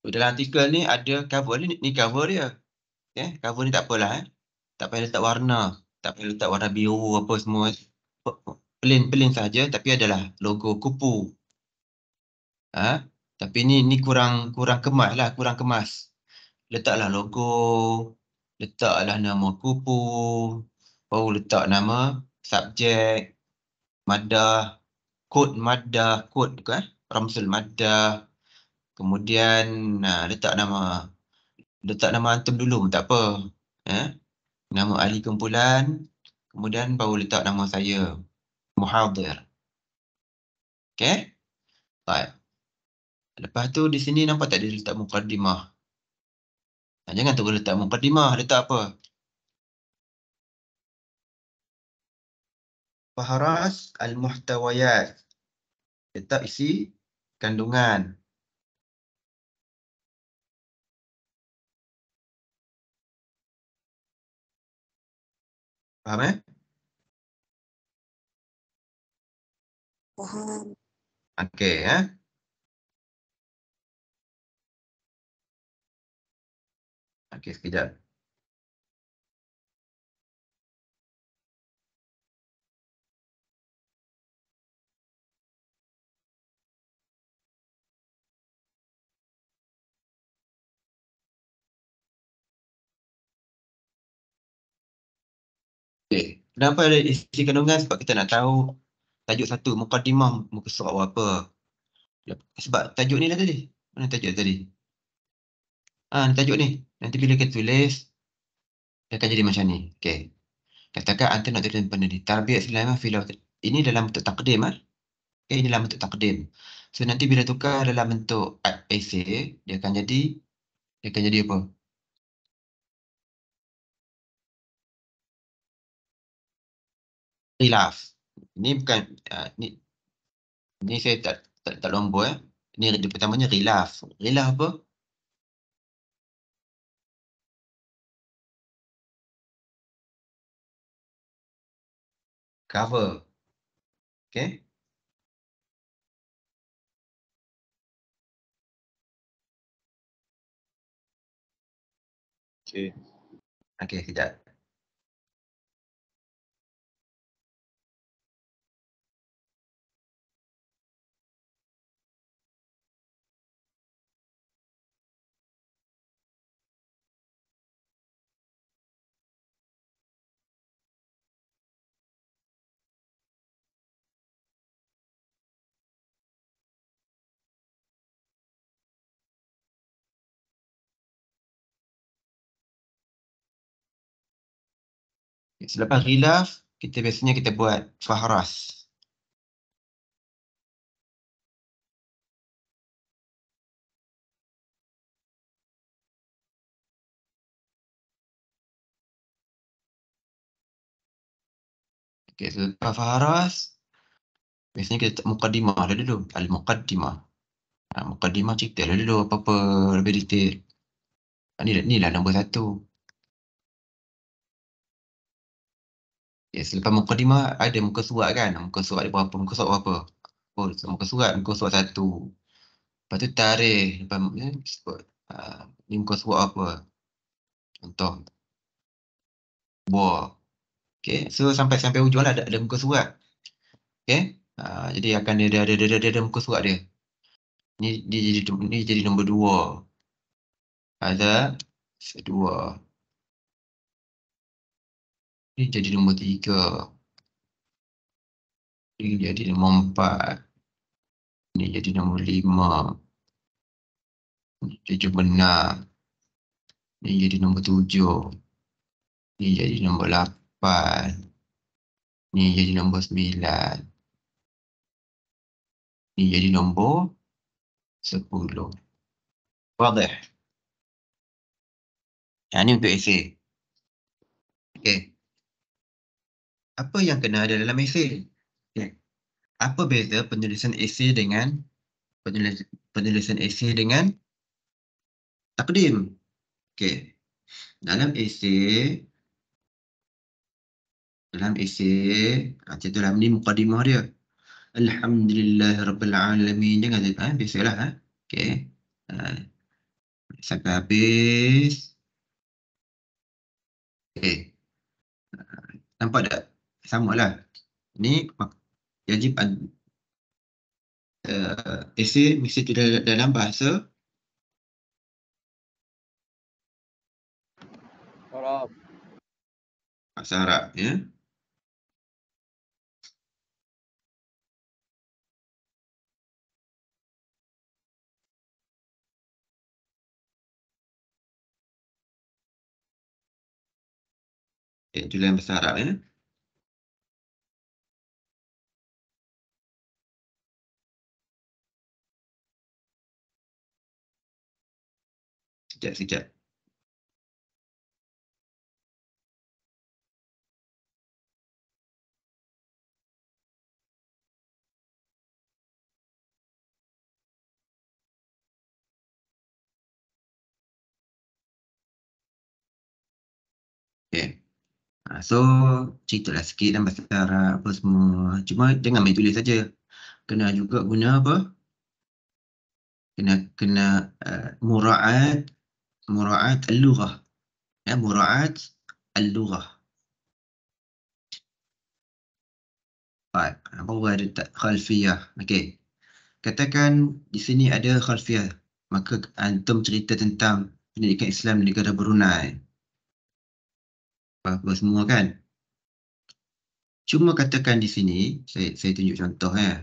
So, dalam artikel ni ada cover ni, ni cover dia. Okay. Eh, cover ni tak apalah. Eh. Tak payah letak warna. Tak payah letak warna biru apa semua. pelin pelin saja tapi adalah logo kupu. Ha? Tapi ni ni kurang kurang kemas lah, kurang kemas. Letaklah logo, letaklah nama kupu, baru letak nama subjek, madah, kod maddah, kod tu kan, eh? ramzul maddah. Kemudian uh, letak nama, letak nama antum dulu tak apa. Eh? Nama ahli kumpulan, kemudian baru letak nama saya, muhadir. Okay? Baik. Lepas tu di sini nampak tak dia letak mukaddimah. Ah, jangan tu letak mukaddimah, letak apa? Faharas al-muhtawayat. Kita isi kandungan. Faham eh? Faham. Okey eh. Okey sekejap. Okay. Kenapa ada isi kandungan? Sebab kita nak tahu tajuk satu, mukadimah muka surat apa. Sebab tajuk ni lah tadi. Mana tajuk tadi? Ah, ha, tajuk ni. Nanti bila kita tulis, dia akan jadi macam ni. Okay. Katakan anta nak tulis pendidik. Tarbiat selama filaw. Ini dalam bentuk takdim. Eh? Ha? Okay, ini dalam bentuk takdim. So nanti bila tukar dalam bentuk essay, dia akan jadi, dia akan jadi apa? khilaf. ni bukan uh, ah, ni ni saya tak tak, tak lombor eh. Ni yang pertamanya khilaf. Khilaf apa? Cover. Okay. Okay. Okay, sekejap. Selepas khilaf, kita biasanya kita buat fahras. Okay, selepas fahras, biasanya kita tak mukaddimah dah dulu. Al-mukaddimah. Ha, mukaddimah cerita dah dulu apa-apa lebih detail. ini ha, ni, lah nombor satu. Ya, selepas mukadimah ada muka surat kan. Muka surat dia berapa? Muka surat berapa? Oh, muka surat, muka surat satu. Lepas tu tarikh. Lepas ya, ni muka surat apa? Contoh. Buah. Okay, so sampai sampai hujung lah ada, ada muka surat. Okay, ha, jadi akan dia ada, ada, ada, ada, ada muka surat dia. Ni, dia jadi, ni jadi nombor dua. Ada dua. Ini jadi nombor tiga. Ini jadi nombor empat. Ini jadi nombor lima. Ini jadi nombor enam. Ini jadi nombor tujuh. Ini jadi nombor lapan. Ini jadi nombor sembilan. Ini jadi nombor sepuluh. Wadah. Eh? Yang ini untuk esay. Okay apa yang kena ada dalam esei? Okay. Apa beza penulisan esei dengan penulis, penulisan esei dengan takdim? Okay. Dalam esei dalam esei ah, macam tu dalam ni mukadimah dia. Alhamdulillah rabbil alamin jangan eh, lah, eh. ah ha? biasalah ha? Okay. Ha. Sampai habis. Okay. Ah, nampak tak? samalah. Ni wajib ad, uh, eh, essay mesti tidak dalam bahasa Arab. Bahasa Arab ya. Okay, eh, itu yang besar Arab ya. sekejap sekejap. Okay. Ah, so, ceritalah sikit dan pasal harap apa semua. Cuma jangan main tulis saja. Kena juga guna apa? Kena kena uh, muraat muraat al-lughah. Ya, muraat al-lughah. Baik, bawa ada khalfiyah. Okey. Katakan di sini ada khalfiyah. Maka antum ah, cerita tentang pendidikan Islam di negara Brunei. Apa semua kan? Cuma katakan di sini, saya, saya tunjuk contoh ya.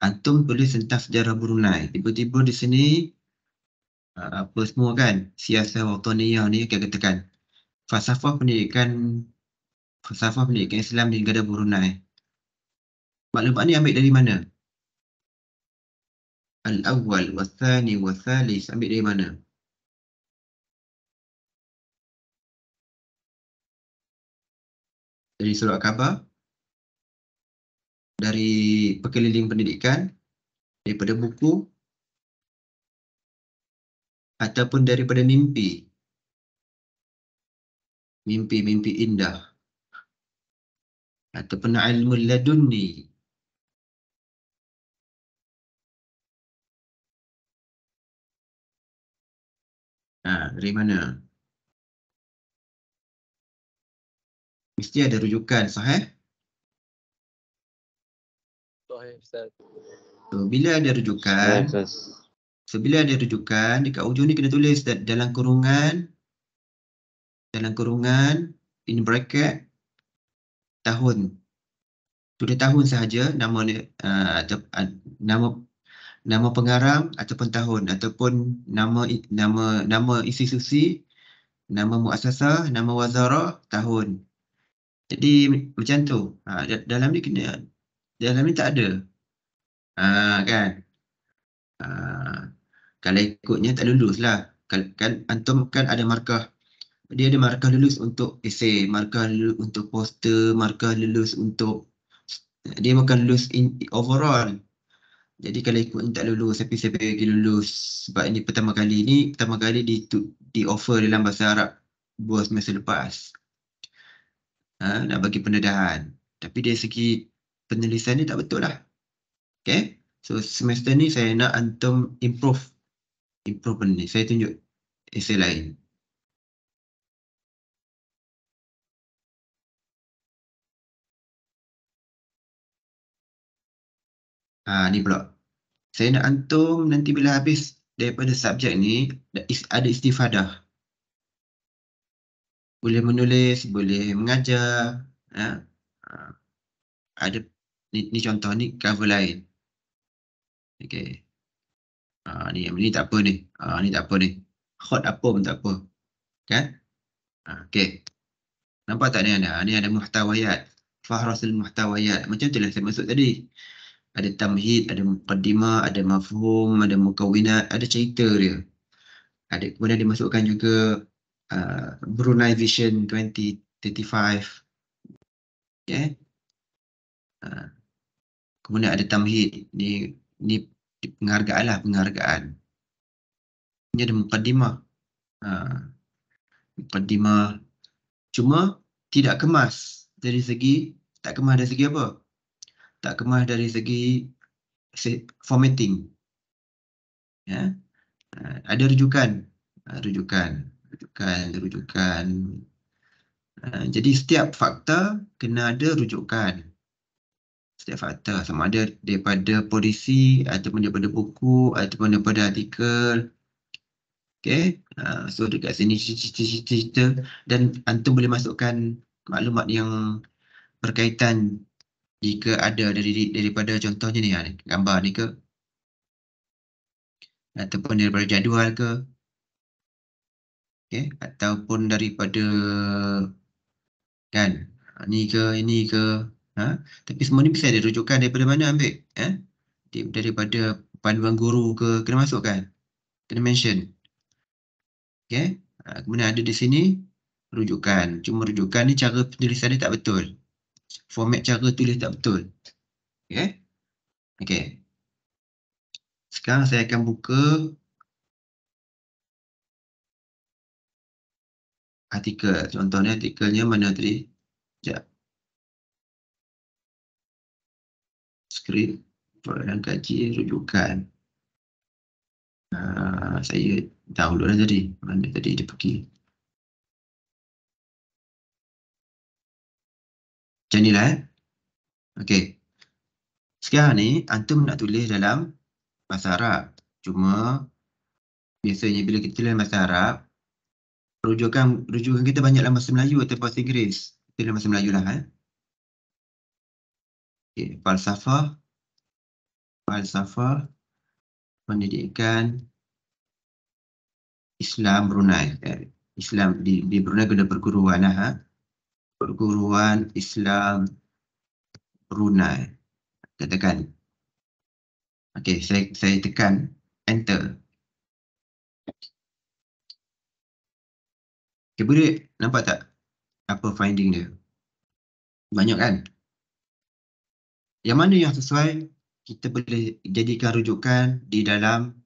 Antum tulis tentang sejarah Brunei. Tiba-tiba di sini Ah, apa semua kan siasat autonomia ni kita katakan falsafah pendidikan falsafah pendidikan Islam di negara Brunei maklumat ni ambil dari mana al-awwal wa thani wa thalis ambil dari mana dari surat khabar dari perkeliling pendidikan daripada buku ataupun daripada mimpi. Mimpi-mimpi indah. Ataupun ilmu laduni. Ha, dari mana? Mesti ada rujukan sah? Sahih, Ustaz. bila ada rujukan, 9 ada rujukan dekat hujung ni kena tulis dalam kurungan dalam kurungan in bracket tahun tulis tahun sahaja nama ni uh, uh, nama nama pengarang ataupun tahun ataupun nama nama nama institusi nama muasasah nama wazarah tahun jadi macam tu ha, dalam ni kena dalam ni tak ada ha, kan ha, kalau ikutnya tak lulus lah kan, kan antum kan ada markah dia ada markah lulus untuk esay markah lulus untuk poster markah lulus untuk dia makan lulus in, overall jadi kalau ikut ni tak lulus tapi saya pergi lulus sebab ini pertama kali ni pertama kali di tu di offer dalam bahasa Arab buat semester lepas ha, nak bagi pendedahan tapi dari segi penulisan ni tak betul lah okay? so semester ni saya nak antum improve improvement ni. Saya tunjuk esel lain. Ha, ni pula. Saya nak antum nanti bila habis daripada subjek ni, ada istifadah. Boleh menulis, boleh mengajar. Ha. ha? Ada ni, ni contoh ni cover lain. Okay. Ha, ni, ni tak apa ni. Ha, ni tak apa ni. Hot apa pun tak apa. Kan? Ha, okay. Nampak tak ni ada? Ni ada muhtawayat. Fahrasil muhtawayat. Macam tu lah saya masuk tadi. Ada tamhid, ada muqaddimah, ada mafhum, ada mukawinat, ada cerita dia. Ada, kemudian dimasukkan juga uh, Brunei Vision 2035. Okay. Uh, kemudian ada tamhid. Ni, ni penghargaan lah penghargaan. Ini ada mukaddimah. Ha. Mukaddimah. Cuma tidak kemas dari segi, tak kemas dari segi apa? Tak kemas dari segi formatting. Ya. Ha. Ada rujukan. Ha. Rujukan. Rujukan. Rujukan. Ha. Jadi setiap fakta kena ada rujukan setiap fakta sama ada daripada polisi ataupun daripada buku ataupun daripada artikel Okay, uh, ha, so dekat sini cerita-cerita dan antum boleh masukkan maklumat yang berkaitan jika ada dari daripada contohnya ha, ni, gambar ni ke ataupun daripada jadual ke okay. ataupun daripada kan, ni ke, ini ke Ha? Tapi semua ni bisa rujukan daripada mana ambil? Ha? Daripada panduan guru ke, kena masukkan. Kena mention. Okay? Ha, kemudian ada di sini, rujukan. Cuma rujukan ni cara penulisan dia tak betul. Format cara tulis tak betul. Okay? Okay. Sekarang saya akan buka artikel. Contohnya artikelnya mana tadi? skrip yang kaji rujukan uh, saya dahulu dah tadi mana tadi dia pergi macam inilah eh? ok sekarang ni antum nak tulis dalam bahasa Arab cuma biasanya bila kita tulis bahasa Arab rujukan rujukan kita banyaklah dalam bahasa Melayu atau bahasa Inggeris kita dalam bahasa Melayu lah eh? okay, falsafah falsafah pendidikan Islam Brunei eh, Islam di di Brunei ada perguruan ah ha? perguruan Islam Brunei katakan okey saya saya tekan enter okay, boleh nampak tak apa finding dia banyak kan yang mana yang sesuai kita boleh jadikan rujukan di dalam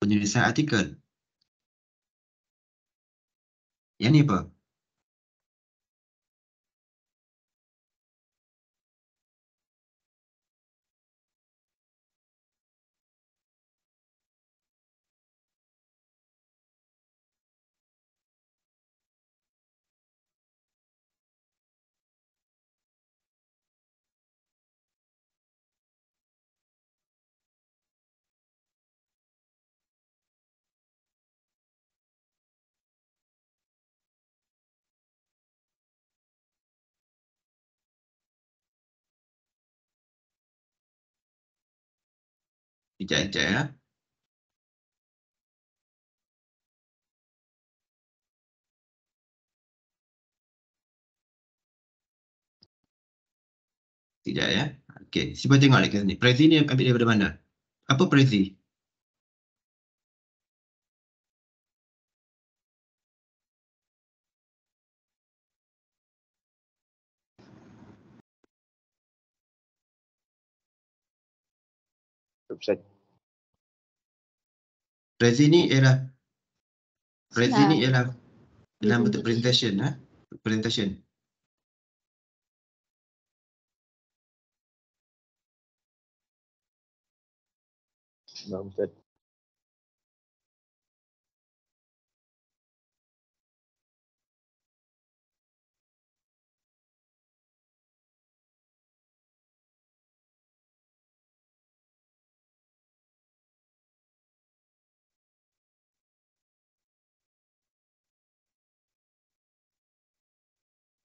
penulisan artikel. Yang ni apa? Kejap, kejap ya. Kejap ya. Okey, cuba tengok lagi ni Prezi ni ambil daripada mana? Apa Prezi? cukup saja. Prezini ialah Prezini ialah dalam bentuk presentation ah. Ha? Presentation. Nama Ustaz.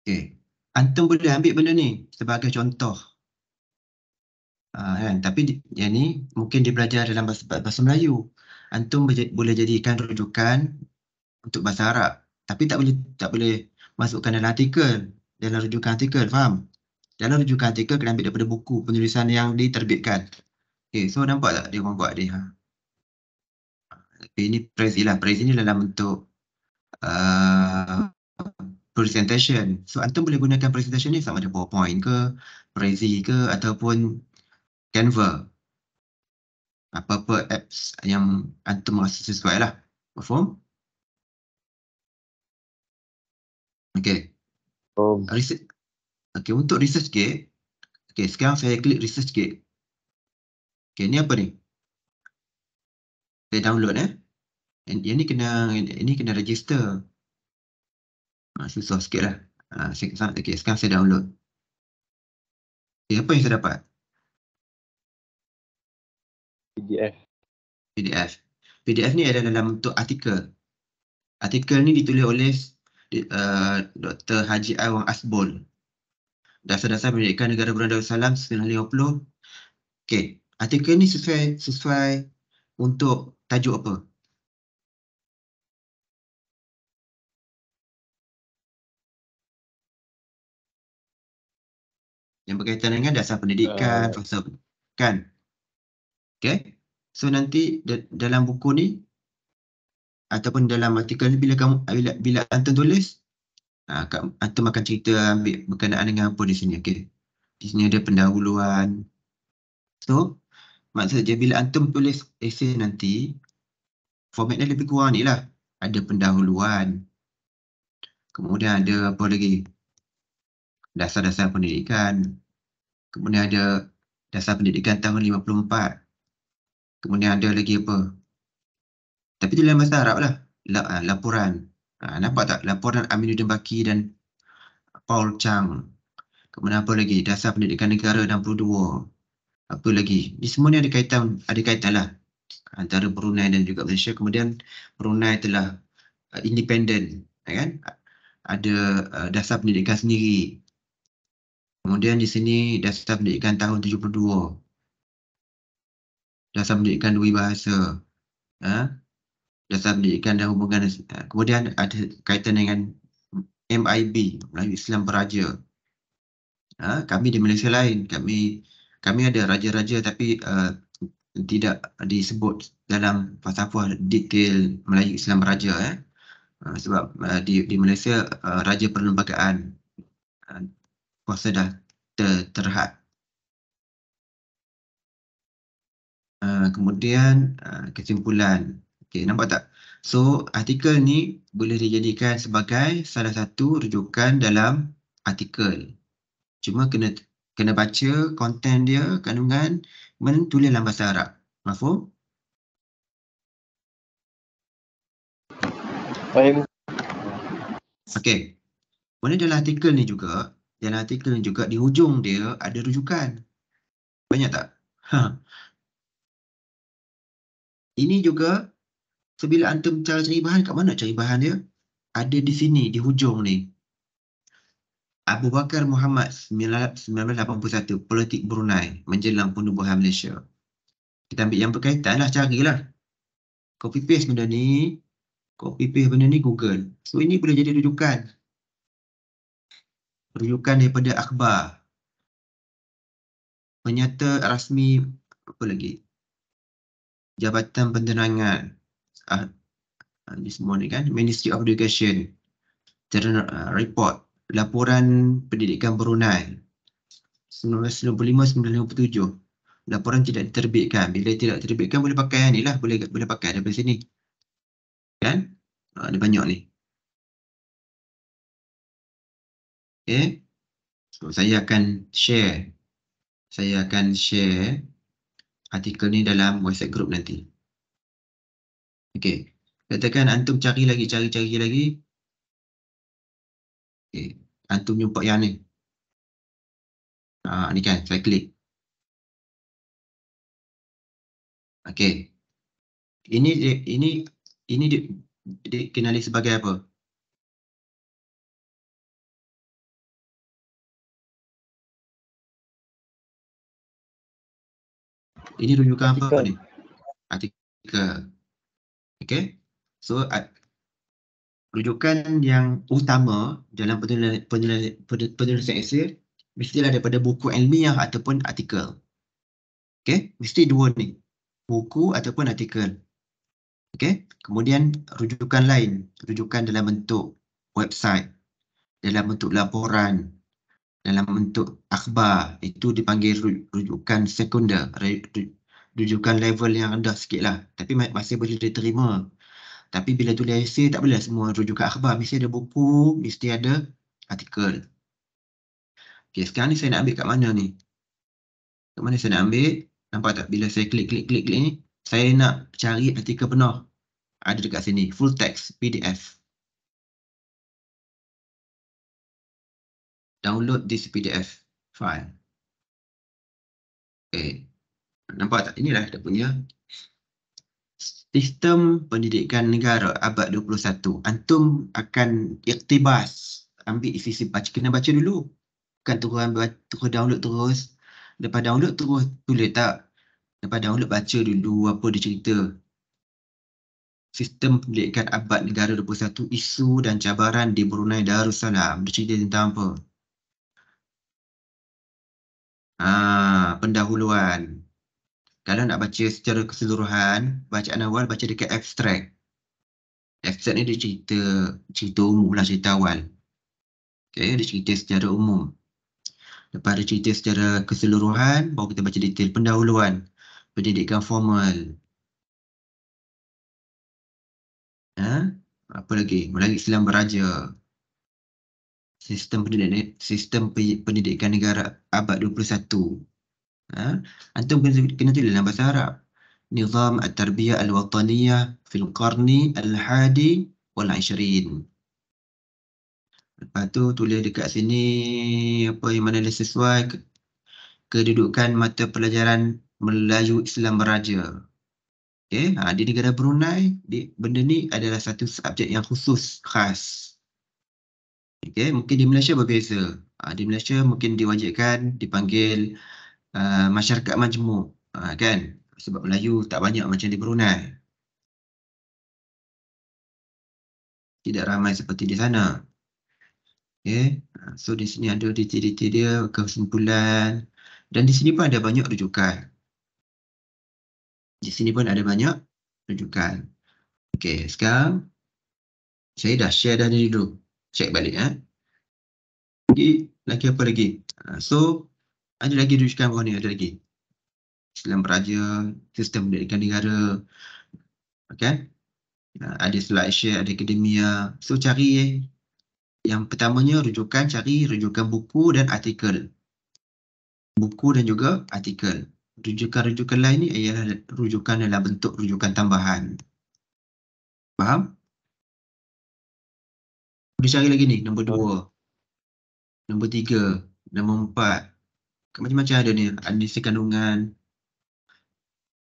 Okay. Antum boleh ambil benda ni sebagai contoh. Uh, kan? Tapi yang ni mungkin dia belajar dalam bahasa, bahasa Melayu. Antum boleh jadikan rujukan untuk bahasa Arab. Tapi tak boleh tak boleh masukkan dalam artikel. Dalam rujukan artikel, faham? Dalam rujukan artikel kena ambil daripada buku penulisan yang diterbitkan. Okay, so nampak tak dia orang buat dia? Ha? Tapi ini praise lah. Praise ni dalam bentuk uh, presentation. So antum boleh gunakan presentation ni sama ada PowerPoint ke, Prezi ke ataupun Canva. Apa-apa ah, apps yang antum rasa sesuai lah. Perform. Okay. Um. Research. Okay, untuk research gate. Okay, sekarang saya klik research gate. Okay, ni apa ni? Saya download eh. And, yang ni kena, ini kena register. Ha, susah sikit lah. Ha, okay, sekarang saya download. Okay, eh, apa yang saya dapat? PDF. PDF. PDF ni ada dalam bentuk artikel. Artikel ni ditulis oleh uh, Dr. Haji Awang Asbol. Dasar-dasar pendidikan negara Brunei Darussalam 1950. Okay. artikel ni sesuai sesuai untuk tajuk apa? yang berkaitan dengan dasar pendidikan, uh. fasa kan. Okay. So nanti dalam buku ni ataupun dalam artikel ni bila kamu bila bila antum tulis ah ha, antum akan cerita ambil berkenaan dengan apa di sini okay? Di sini ada pendahuluan. So maksudnya bila antum tulis esei nanti formatnya lebih kurang ni lah. Ada pendahuluan. Kemudian ada apa lagi? dasar-dasar pendidikan. Kemudian ada dasar pendidikan tahun 54. Kemudian ada lagi apa? Tapi dalam bahasa Arab lah. Ah, laporan. Ha, nampak tak? Laporan Aminuddin Baki dan Paul Chang. Kemudian apa lagi? Dasar pendidikan negara 62. Apa lagi? Di semua ni ada kaitan, ada kaitan lah. Antara Brunei dan juga Malaysia. Kemudian Brunei telah uh, ah, independen. Ya kan? Ada uh, dasar pendidikan sendiri. Kemudian di sini dasar pendidikan tahun 72. Dasar pendidikan dua bahasa. Ha? Dasar pendidikan dan hubungan. Kemudian ada kaitan dengan MIB, Melayu Islam Beraja. Ha? Kami di Malaysia lain. Kami kami ada raja-raja tapi uh, tidak disebut dalam falsafah detail Melayu Islam Beraja. Eh? Uh, sebab uh, di, di Malaysia uh, raja perlembagaan ha, puasa dah ter terhad. Uh, kemudian uh, kesimpulan. Okey, nampak tak? So, artikel ni boleh dijadikan sebagai salah satu rujukan dalam artikel. Cuma kena kena baca konten dia, kandungan, menulis dalam bahasa Arab. Mahfum? Baik. Okey. Boleh dalam artikel ni juga, dalam artikel ni juga di hujung dia ada rujukan. Banyak tak? Ha. Ini juga sebila antum cara cari bahan, kat mana cari bahan dia? Ada di sini, di hujung ni. Abu Bakar Muhammad 1981, politik Brunei menjelang penubuhan Malaysia. Kita ambil yang berkaitan lah, carilah. Copy paste benda ni. Copy paste benda ni Google. So ini boleh jadi rujukan rujukan daripada akhbar penyata rasmi apa lagi jabatan penerangan ah, ah ni semua ni kan ministry of education general ah, report laporan pendidikan berunai 1995 1997 laporan tidak diterbitkan bila tidak diterbitkan boleh pakai yang ni lah boleh boleh pakai daripada sini kan ada ah, banyak ni Okay. So, saya akan share. Saya akan share artikel ni dalam WhatsApp group nanti. Okay. Katakan antum cari lagi, cari-cari lagi. Okay. Antum jumpa yang ni. Ha, ni kan, saya klik. Okay. Ini, ini, ini dikenali sebagai apa? Ini tunjukkan apa ni? Artikel. Okay. So, rujukan yang utama dalam penulisan esay mestilah daripada buku ilmiah ataupun artikel. Okay. Mesti dua ni. Buku ataupun artikel. Okay. Kemudian, rujukan lain. Rujukan dalam bentuk website. Dalam bentuk laporan dalam bentuk akhbar itu dipanggil rujukan sekunder rujukan level yang rendah sikit lah tapi masih boleh diterima tapi bila tulis essay tak boleh semua rujukan akhbar mesti ada buku mesti ada artikel okay, sekarang ni saya nak ambil kat mana ni kat mana saya nak ambil nampak tak bila saya klik klik klik klik ni saya nak cari artikel penuh ada dekat sini full text pdf download this PDF file. Okay. Nampak tak? Inilah dia punya sistem pendidikan negara abad 21. Antum akan iktibas. Ambil isi-isi baca. Kena baca dulu. Bukan terus, terus download terus. Lepas download terus tulis tak? Lepas download baca dulu apa dia cerita. Sistem pendidikan abad negara 21 isu dan cabaran di Brunei Darussalam. Dia cerita tentang apa? aa, ah, pendahuluan. Kalau nak baca secara keseluruhan, bacaan awal baca dekat abstrak. Abstrak ni dia cerita, cerita umum lah, cerita awal. Okay, dia cerita secara umum. Lepas dia cerita secara keseluruhan, baru kita baca detail pendahuluan. Pendidikan formal. Ha? Apa lagi? Melalui Islam Beraja sistem pendidikan, sistem pendidikan negara abad 21. Ha? Antum kena, kena tulis dalam bahasa Arab. Nizam At-Tarbiyah Al-Wataniyah Fil Qarni Al-Hadi Wal-Ishrin. Lepas tu tulis dekat sini apa yang mana dia sesuai kedudukan mata pelajaran Melayu Islam Raja. Okay. Ha, di negara Brunei, di, benda ni adalah satu subjek yang khusus, khas. Okay, mungkin di Malaysia berbeza. Uh, di Malaysia mungkin diwajibkan dipanggil uh, masyarakat majmuk, uh, kan? Sebab Melayu tak banyak macam di Brunei. Tidak ramai seperti di sana. Okay. So di sini ada detail-detail dia, kesimpulan. Dan di sini pun ada banyak rujukan. Di sini pun ada banyak rujukan. Okay, sekarang saya dah share dah dulu check balik eh. Lagi, lagi apa lagi? Ha, so, ada lagi rujukan bawah ni, ada lagi. Selain Raja, Sistem Pendidikan Negara. Okay. Ha, ada Selat Asia, ada Akademia. So, cari eh. Yang pertamanya, rujukan cari rujukan buku dan artikel. Buku dan juga artikel. Rujukan-rujukan lain ni ialah rujukan dalam bentuk rujukan tambahan. Faham? Boleh cari lagi ni, nombor dua. Nombor tiga, nombor empat. Macam-macam ada ni, ada di kandungan.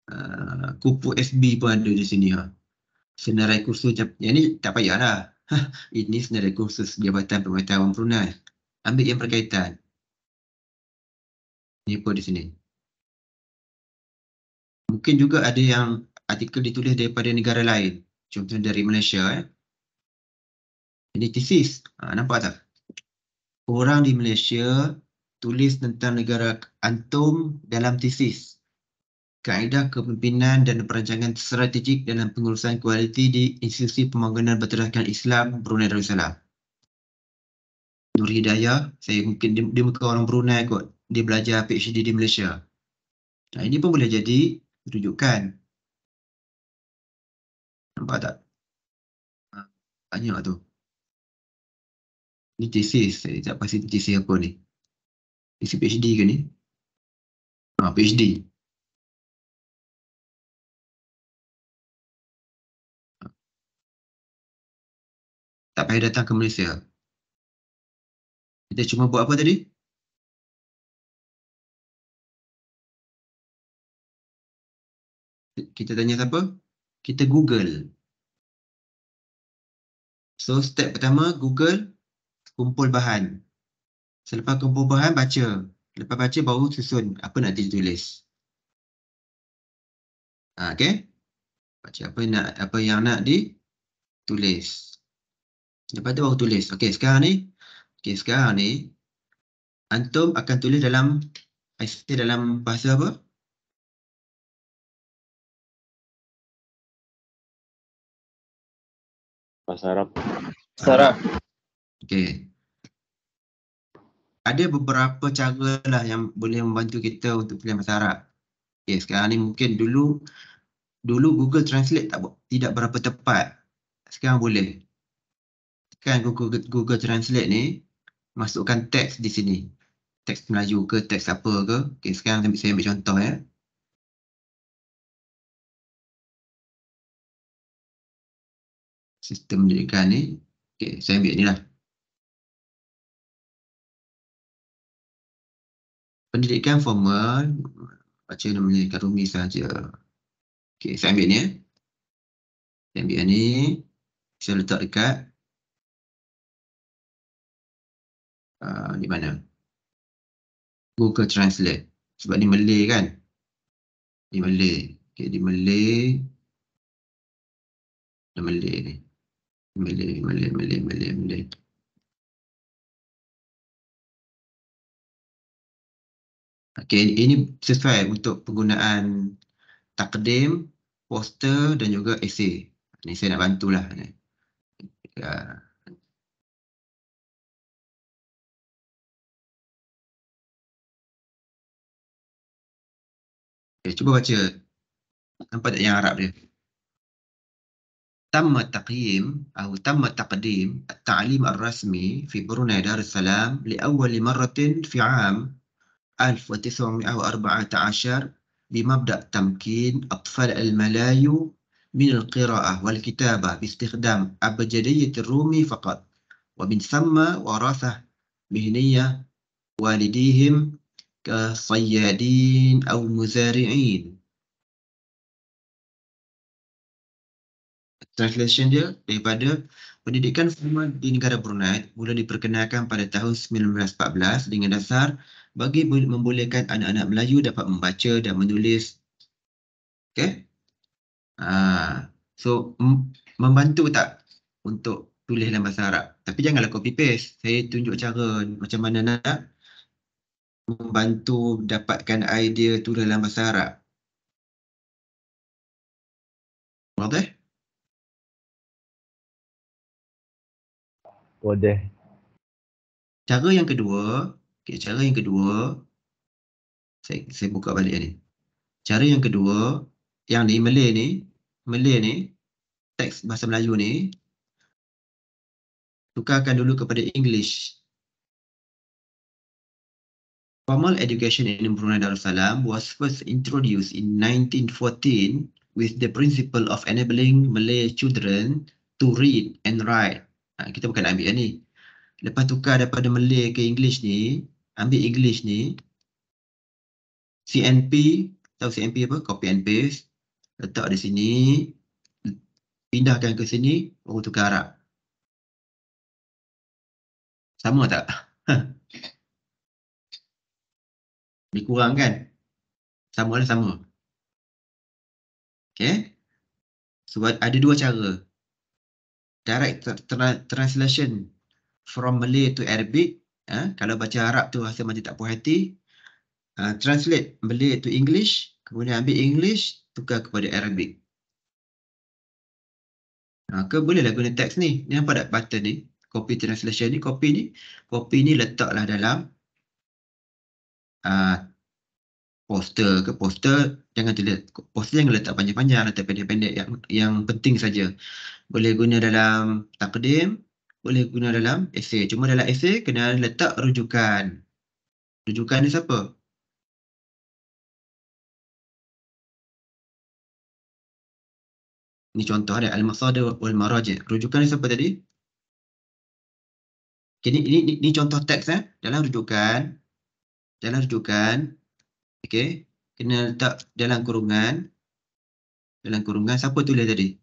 Uh, kupu SB pun ada di sini. Ha. Senarai kursus, yang ni tak lah. [laughs] Ini senarai kursus Jabatan Pemerintah Awam Perunai. Ambil yang berkaitan. Ini pun di sini. Mungkin juga ada yang artikel ditulis daripada negara lain. contohnya dari Malaysia. Eh. Ini tesis. Ha, nampak tak? Orang di Malaysia tulis tentang negara antum dalam tesis. Kaedah kepimpinan dan perancangan strategik dalam pengurusan kualiti di institusi pembangunan berterakan Islam Brunei Darussalam. Nur Hidayah, saya mungkin dia, dia bukan orang Brunei kot. Dia belajar PhD di Malaysia. Nah, ini pun boleh jadi rujukan. Nampak tak? Banyak ha, lah tu ni thesis saya tak pasti thesis apa ni thesis PhD ke ni ha, PhD ha. tak payah datang ke Malaysia kita cuma buat apa tadi kita tanya siapa kita Google So step pertama Google kumpul bahan. Selepas kumpul bahan, baca. Lepas baca, baru susun apa nak ditulis. Ha, okay. Baca apa nak apa yang nak ditulis. Lepas tu baru tulis. Okay, sekarang ni. Okay, sekarang ni. Antum akan tulis dalam, saya dalam bahasa apa? Bahasa Arab. Bahasa Arab. Okey. Ada beberapa lah yang boleh membantu kita untuk pilihan bahasa Arab. Okey, sekarang ni mungkin dulu dulu Google Translate tak tidak berapa tepat. Sekarang boleh. Tekan Google Google Translate ni, masukkan teks di sini. Teks Melayu ke teks apa ke. Okey, sekarang saya ambil contoh ya. Sistem menjadikan ni. Okey, saya ambil lah. pendidikan formal baca namanya karumi saja. Lah Okey, saya ambil ni. Ya. Saya ambil ni. Saya letak dekat uh, di mana? Google Translate. Sebab ni Malay kan? Di Malay. Okey, di Malay. Di Malay ni. Malay, Malay, Malay, Malay, Malay. Okay, ini sesuai untuk penggunaan takdim, poster dan juga esay. Ini saya nak bantulah. Ya. Okay, cuba baca. Nampak tak yang Arab dia? Tamma taqyim atau tamma taqdim at-ta'lim ar-rasmi fi Brunei Darussalam li awwal marratin fi 'am 1914 بمبدأ تمكين أطفال الملايو من القراءة والكتابة باستخدام أبجدية الرومي فقط ومن ثم وراثة مهنية والديهم كصيادين أو مزارعين Translation dia daripada pendidikan formal di negara Brunei mula diperkenalkan pada tahun 1914 dengan dasar bagi membolehkan anak-anak Melayu dapat membaca dan menulis. Okay? Ha, so, membantu tak untuk tulis dalam bahasa Arab? Tapi janganlah copy paste. Saya tunjuk cara macam mana nak membantu dapatkan idea tu dalam bahasa Arab. Boleh? Boleh. Cara yang kedua, Okay, cara yang kedua, saya, saya buka balik ni. Cara yang kedua, yang di Malay ni, Malay ni, teks bahasa Melayu ni, tukarkan dulu kepada English. Formal education in Brunei Darussalam was first introduced in 1914 with the principle of enabling Malay children to read and write. Ha, kita bukan nak ambil ni. Lepas tukar daripada Malay ke English ni, ambil English ni CNP tahu CNP apa copy and paste letak di sini pindahkan ke sini baru tukar Arab sama tak [laughs] lebih kurang kan sama lah sama okey sebab so, ada dua cara direct translation from Malay to Arabic Eh, kalau baca Arab tu rasa macam tak puas hati, uh, translate beli to English, kemudian ambil English, tukar kepada Arabic. Ha, ke bolehlah guna teks ni. Ni apa dah button ni? Copy translation ni, copy ni. Copy ni letaklah dalam uh, poster ke poster. Jangan tulis. Poster jangan letak panjang-panjang letak pendek-pendek. Yang, yang penting saja. Boleh guna dalam takdim boleh guna dalam esay. Cuma dalam esay kena letak rujukan. Rujukan ni siapa? Ni contoh ada al-masada wal-maraja. Rujukan ni siapa tadi? Okay, ni, ni, ni, ni contoh teks eh. Dalam rujukan. Dalam rujukan. Okay. Kena letak dalam kurungan. Dalam kurungan siapa tulis tadi?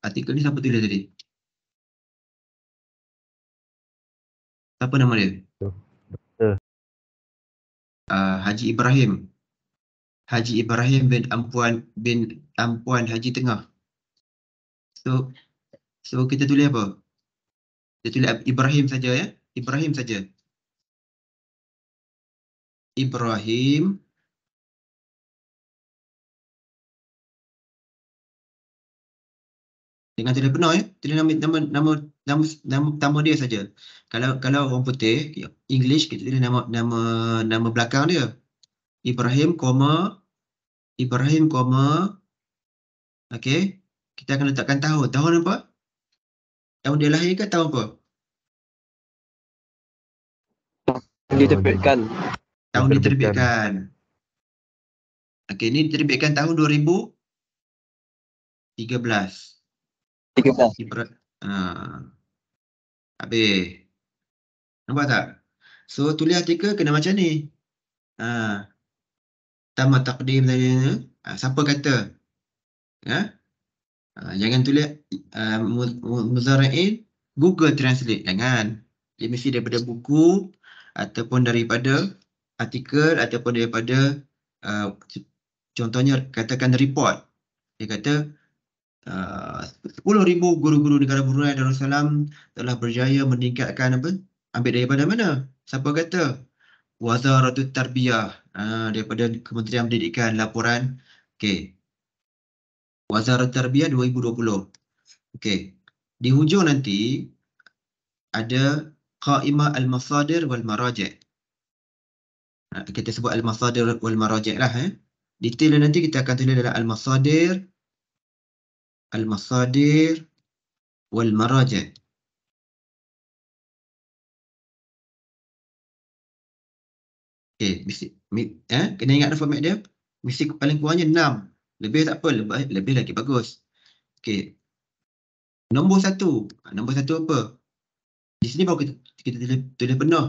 Artikel ni siapa tulis tadi? Siapa nama dia? Uh, Haji Ibrahim. Haji Ibrahim bin Ampuan bin Ampuan Haji Tengah. So so kita tulis apa? Kita tulis Ibrahim saja ya. Ibrahim saja. Ibrahim dengan tulis penuh ya eh. tulis nama nama nama nama, nama, nama dia saja kalau kalau orang putih english kita tulis nama nama nama belakang dia ibrahim koma ibrahim koma okey kita akan letakkan tahun tahun apa tahun dia lahir ke tahun apa diterbitkan tahun diterbitkan okey ni diterbitkan tahun 2013 Ha. Habis. Nampak tak? So tulis artikel kena macam ni. Ha. Tama takdim tadi. Ha. Siapa kata? Ha? ha. Jangan tulis uh, muzara'in Google Translate. Jangan. Dia mesti daripada buku ataupun daripada artikel ataupun daripada uh, contohnya katakan report. Dia kata uh, 10,000 guru-guru negara Brunei Darussalam telah berjaya meningkatkan apa? Ambil daripada mana? Siapa kata? Wazaratul Tarbiyah uh, daripada Kementerian Pendidikan laporan. Okey. Wazaratul Tarbiyah 2020. Okey. Di hujung nanti ada Qaima Al-Masadir Wal Maraji'. Ha, kita sebut Al-Masadir Wal Maraji' lah. Eh. Detail nanti kita akan tulis dalam Al-Masadir المصادر والمراجع okay. Misi, mi, eh? kena ingat format dia mesti paling kurangnya 6 lebih tak apa lebih, lebih lagi bagus Okay, nombor 1 ha, nombor 1 apa di sini baru kita kita tulis, tulis penuh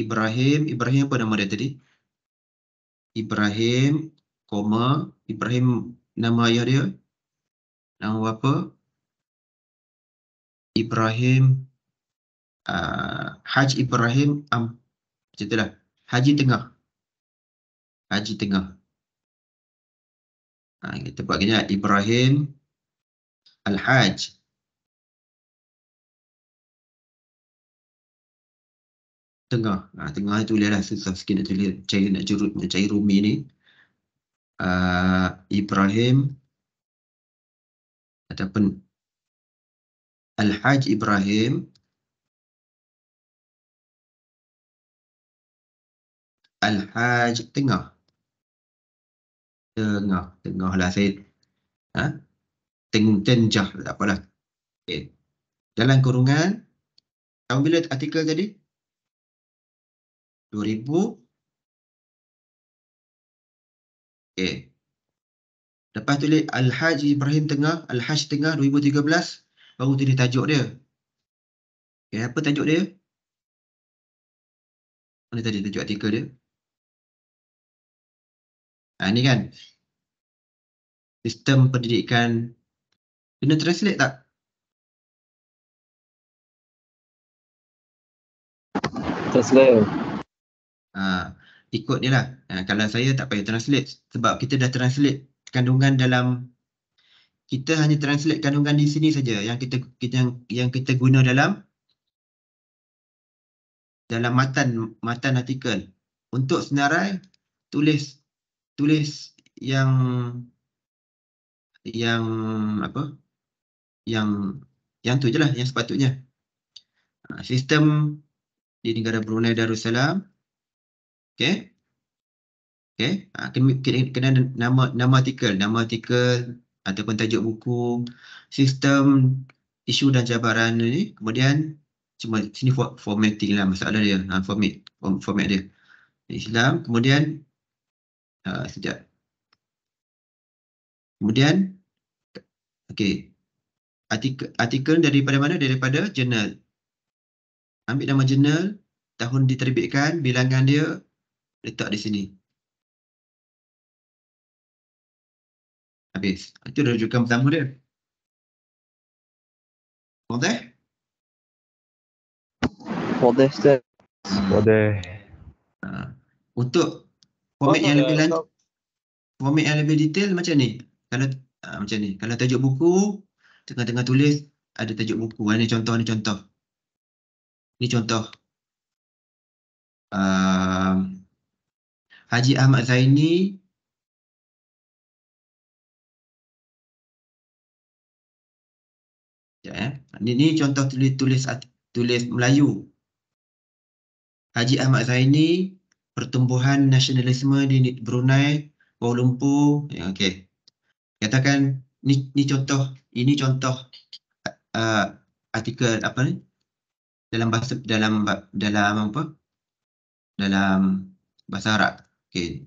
Ibrahim Ibrahim apa nama dia tadi Ibrahim koma Ibrahim nama ayah dia Nama bapa Ibrahim uh, Haji Ibrahim Am um, itulah Haji Tengah Haji Tengah ha, kita buat kena lah. Ibrahim Al Haj Tengah ha, Tengah tu lah susah sikit nak tulis cair nak curut, nak cair rumi ni uh, Ibrahim Ibrahim ataupun Al-Hajj Ibrahim Al-Hajj Tengah Tengah, tengah lah saya ha? Teng Tenjah, tak apalah okay. Dalam kurungan Tahun bila artikel tadi? 2000 Okay. Lepas tulis Al-Hajj Ibrahim Tengah, Al-Hajj Tengah 2013 baru tulis tajuk dia. Okay, apa tajuk dia? Mana tadi tajuk artikel dia? Ha, ini kan. Sistem pendidikan kena translate tak? Translate. Ha, ikut ni lah. Ha, kalau saya tak payah translate sebab kita dah translate kandungan dalam kita hanya translate kandungan di sini saja yang kita yang yang kita guna dalam dalam matan matan artikel untuk senarai tulis tulis yang yang apa yang yang tu je lah yang sepatutnya ha, sistem di negara Brunei Darussalam okey Okay. Ha, kena, kena nama, nama artikel, nama artikel ataupun tajuk buku, sistem, isu dan cabaran ni. Kemudian cuma sini formatting lah masalah dia, ha, format, format dia. Islam, kemudian uh, ha, sejak. Kemudian, okay. Artikel, artikel daripada mana? Daripada jurnal. Ambil nama jurnal, tahun diterbitkan, bilangan dia, letak di sini. Habis. Itu rujukan pertama dia. Wadah? Wadah, Ustaz. Wadah. Untuk format yang lebih lanjut, format yang lebih detail macam ni. Kalau uh, macam ni. Kalau tajuk buku, tengah-tengah tulis, ada tajuk buku. Ini contoh, ini contoh. Ini contoh. Uh, Haji Ahmad Zaini Sekejap, eh. ini, ini contoh tulis, tulis tulis Melayu. Haji Ahmad Zaini, Pertumbuhan Nasionalisme di Brunei, Kuala Lumpur. Ya, okay. Katakan, ni ini contoh, ini contoh uh, artikel apa ni? Dalam bahasa, dalam, dalam apa? Dalam bahasa Arab. Okay.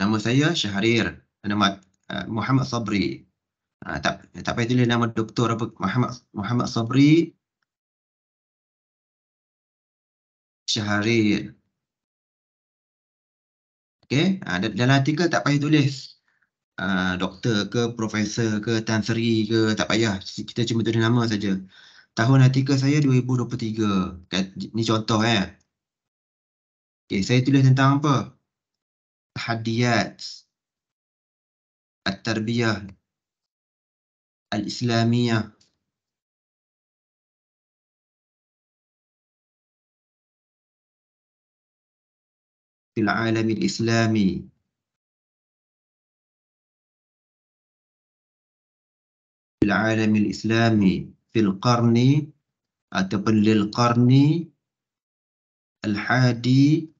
Nama saya Syahrir nama uh, eh, Muhammad Sabri. Uh, tak tak payah tulis nama doktor apa Muhammad Muhammad Sabri Syahrir. Okey, ada ah, uh, dalam artikel tak payah tulis uh, doktor ke profesor ke tan sri ke tak payah. Kita cuma tulis nama saja. Tahun artikel saya 2023. Ni contoh eh. Okay. saya tulis tentang apa? تحديات التربية الإسلامية في العالم الإسلامي في العالم الإسلامي في القرن أتقل القرن الحادي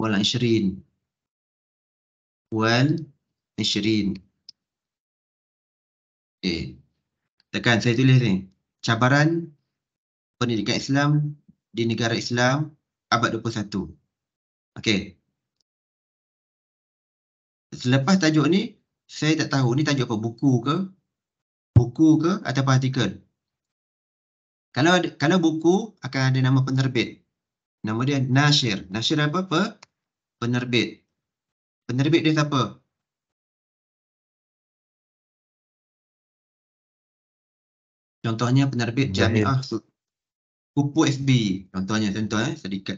wal ishrin wal ishrin okey tekan saya tulis ni cabaran pendidikan Islam di negara Islam abad 21 okey selepas tajuk ni saya tak tahu ni tajuk apa buku ke buku ke atau artikel kalau kalau buku akan ada nama penerbit nama dia nasir, nasir apa apa penerbit. Penerbit dia siapa? Contohnya penerbit yeah. jamiah Kupu SB. Contohnya, contoh eh, sedikit.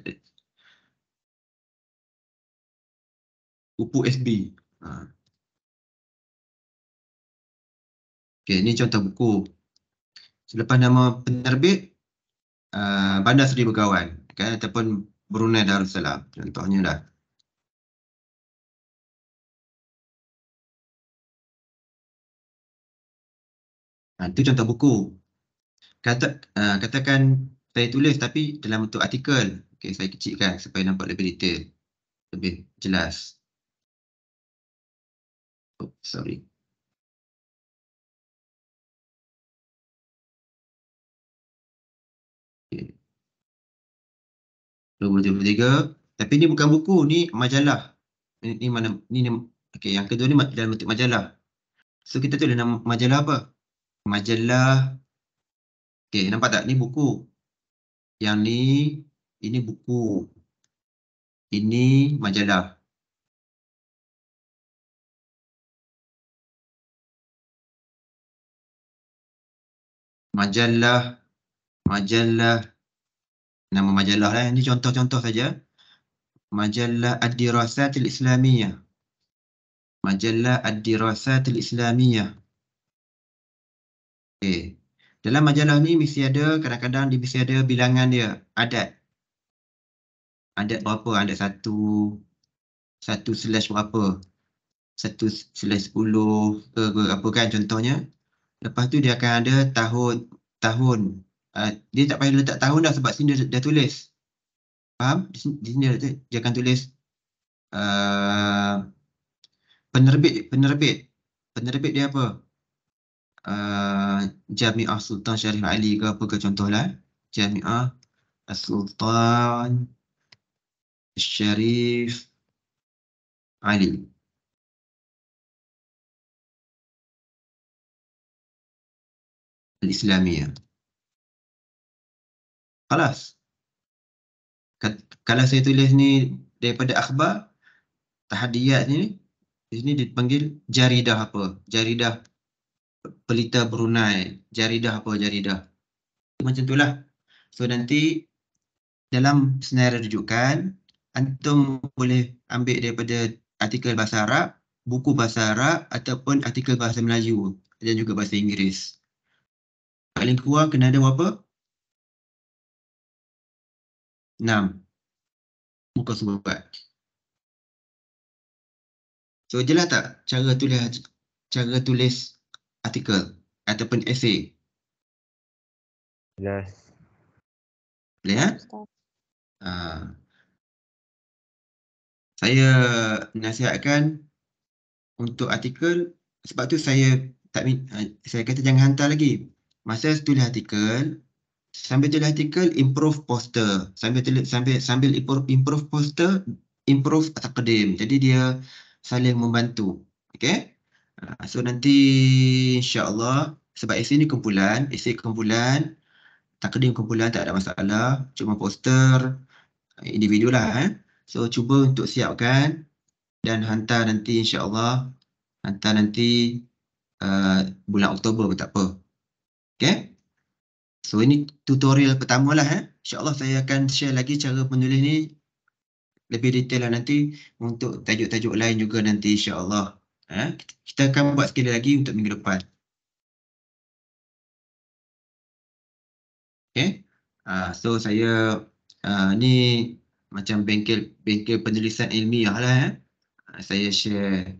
Kupu SB. Ha. Okey, ini contoh buku. Selepas nama penerbit, uh, Bandar Seri Begawan. Kan, ataupun Brunei Darussalam. Contohnya dah. Ha, itu contoh buku. Kata, uh, katakan saya tulis tapi dalam bentuk artikel. Okay, saya kecilkan supaya nampak lebih detail. Lebih jelas. Oh, sorry. Okay. 2023. Tapi ni bukan buku, ni majalah. ni ini mana, ni, okay, yang kedua ni dalam bentuk majalah. So kita tu ada nama majalah apa? majalah Okey, nampak tak? Ni buku. Yang ni, ini buku. Ini majalah. Majalah. Majalah. Nama majalah lah. Ini contoh-contoh saja. Majalah Ad-Dirasatil Islamiyah. Majalah Ad-Dirasatil Islamiyah. Okay. Dalam majalah ni mesti ada, kadang-kadang dia mesti ada bilangan dia, adat. Adat berapa? Adat satu, satu slash berapa? Satu slash sepuluh ke apa kan contohnya. Lepas tu dia akan ada tahun, tahun. Uh, dia tak payah letak tahun dah sebab sini dia, dia tulis. Faham? Di sini, di sini dia, dia akan tulis uh, penerbit, penerbit. Penerbit dia apa? uh, Jami'ah Sultan Syarif Ali ke apa ke contohlah Jami'ah Sultan Syarif Ali Al-Islamiyah Kalas, Kalau saya tulis ni daripada akhbar, tahadiyat ni, ni dipanggil jaridah apa? Jaridah pelita Brunei. Jaridah apa jaridah. Macam itulah. So nanti dalam senarai rujukan, antum boleh ambil daripada artikel bahasa Arab, buku bahasa Arab ataupun artikel bahasa Melayu dan juga bahasa Inggeris. Paling kuat kena ada apa? 6. Muka surat. So jelas tak cara tulis cara tulis article ataupun essay. Yes. Boleh ya? Ha? Uh, saya nasihatkan untuk artikel sebab tu saya tak ah, saya kata jangan hantar lagi. Masa tulis artikel, sambil tulis artikel improve poster. Sambil tulis, sambil sambil improve poster, improve takdim. Jadi dia saling membantu. Okey? Ah, so nanti insyaAllah sebab esay ni kumpulan, esay kumpulan, takdim kumpulan tak ada masalah, cuma poster ah, individu lah eh. So cuba untuk siapkan dan hantar nanti insyaAllah, hantar nanti uh, bulan Oktober pun tak apa. Okay? So ini tutorial pertama lah eh. InsyaAllah saya akan share lagi cara penulis ni lebih detail lah nanti untuk tajuk-tajuk lain juga nanti insyaAllah. Allah. Ha? kita akan buat sekali lagi untuk minggu depan. Okay. Uh, so saya uh, ni macam bengkel bengkel penulisan ilmiah lah. Eh. Saya share,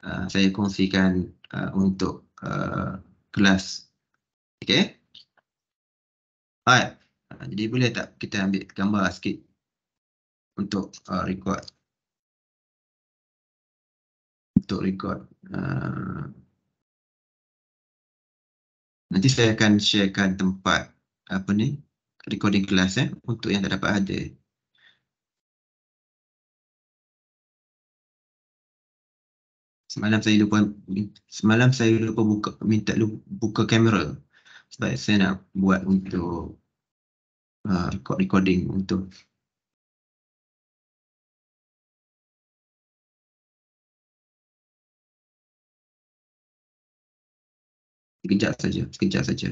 uh, saya kongsikan uh, untuk uh, kelas. Okay. Alright. Uh, jadi boleh tak kita ambil gambar sikit untuk uh, record untuk record. Uh, nanti saya akan sharekan tempat apa ni recording kelas eh untuk yang tak dapat ada. Semalam saya lupa semalam saya lupa buka minta buka kamera sebab saya nak buat untuk uh, record recording untuk Sekejap saja, sekejap saja.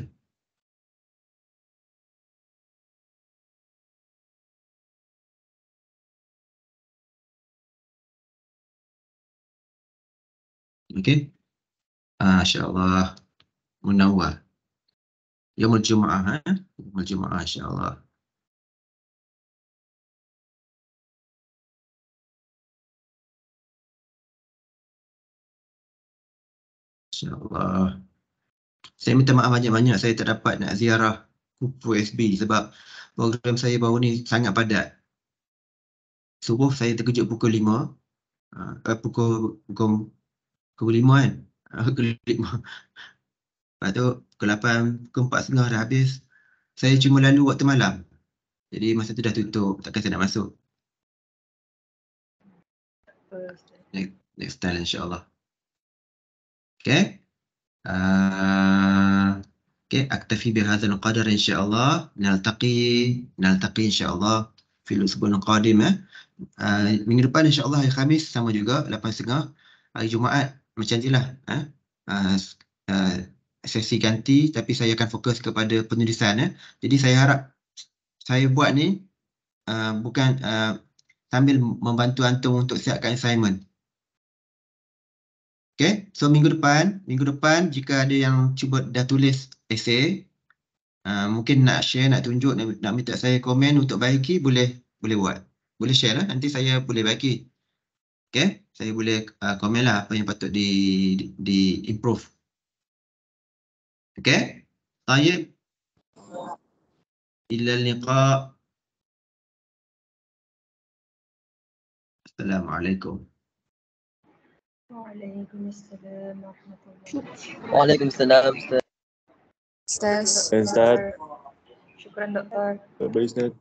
Okey. Masya-Allah. Ah, Munawwar. Yaumul Jumaah, ha? Yaumul Jumaah, insya-Allah. InsyaAllah saya minta maaf banyak-banyak saya tak dapat nak ziarah Kupu SB sebab program saya baru ni sangat padat. Subuh saya terkejut pukul 5. Uh, ah, eh, pukul, pukul, pukul 5 kan? Ah, pukul 5. Lepas tu pukul 8, pukul 4.30 dah habis. Saya cuma lalu waktu malam. Jadi masa tu dah tutup. Takkan saya nak masuk. Next, next time insyaAllah. Okay? okay, أكتفي بهذا القدر إن شاء الله نلتقي نلتقي إن شاء الله في الأسبوع القادم eh. minggu depan insya Allah hari Khamis sama juga 8.30 hari Jumaat macam itulah eh? uh, sesi ganti tapi saya akan fokus kepada penulisan eh? jadi saya harap saya buat ni bukan uh, sambil membantu antum untuk siapkan assignment Okay, so minggu depan, minggu depan jika ada yang cuba dah tulis esay, uh, mungkin nak share, nak tunjuk, nak, nak minta saya komen untuk baiki, boleh boleh buat. Boleh share lah, nanti saya boleh baiki. Okay, saya boleh uh, komen lah apa yang patut di, di, di improve. Okay, saya ilal niqa' Assalamualaikum. وعليكم السلام ورحمة الله وعليكم السلام أستاذ أستاذ شكرا دكتور بإذنك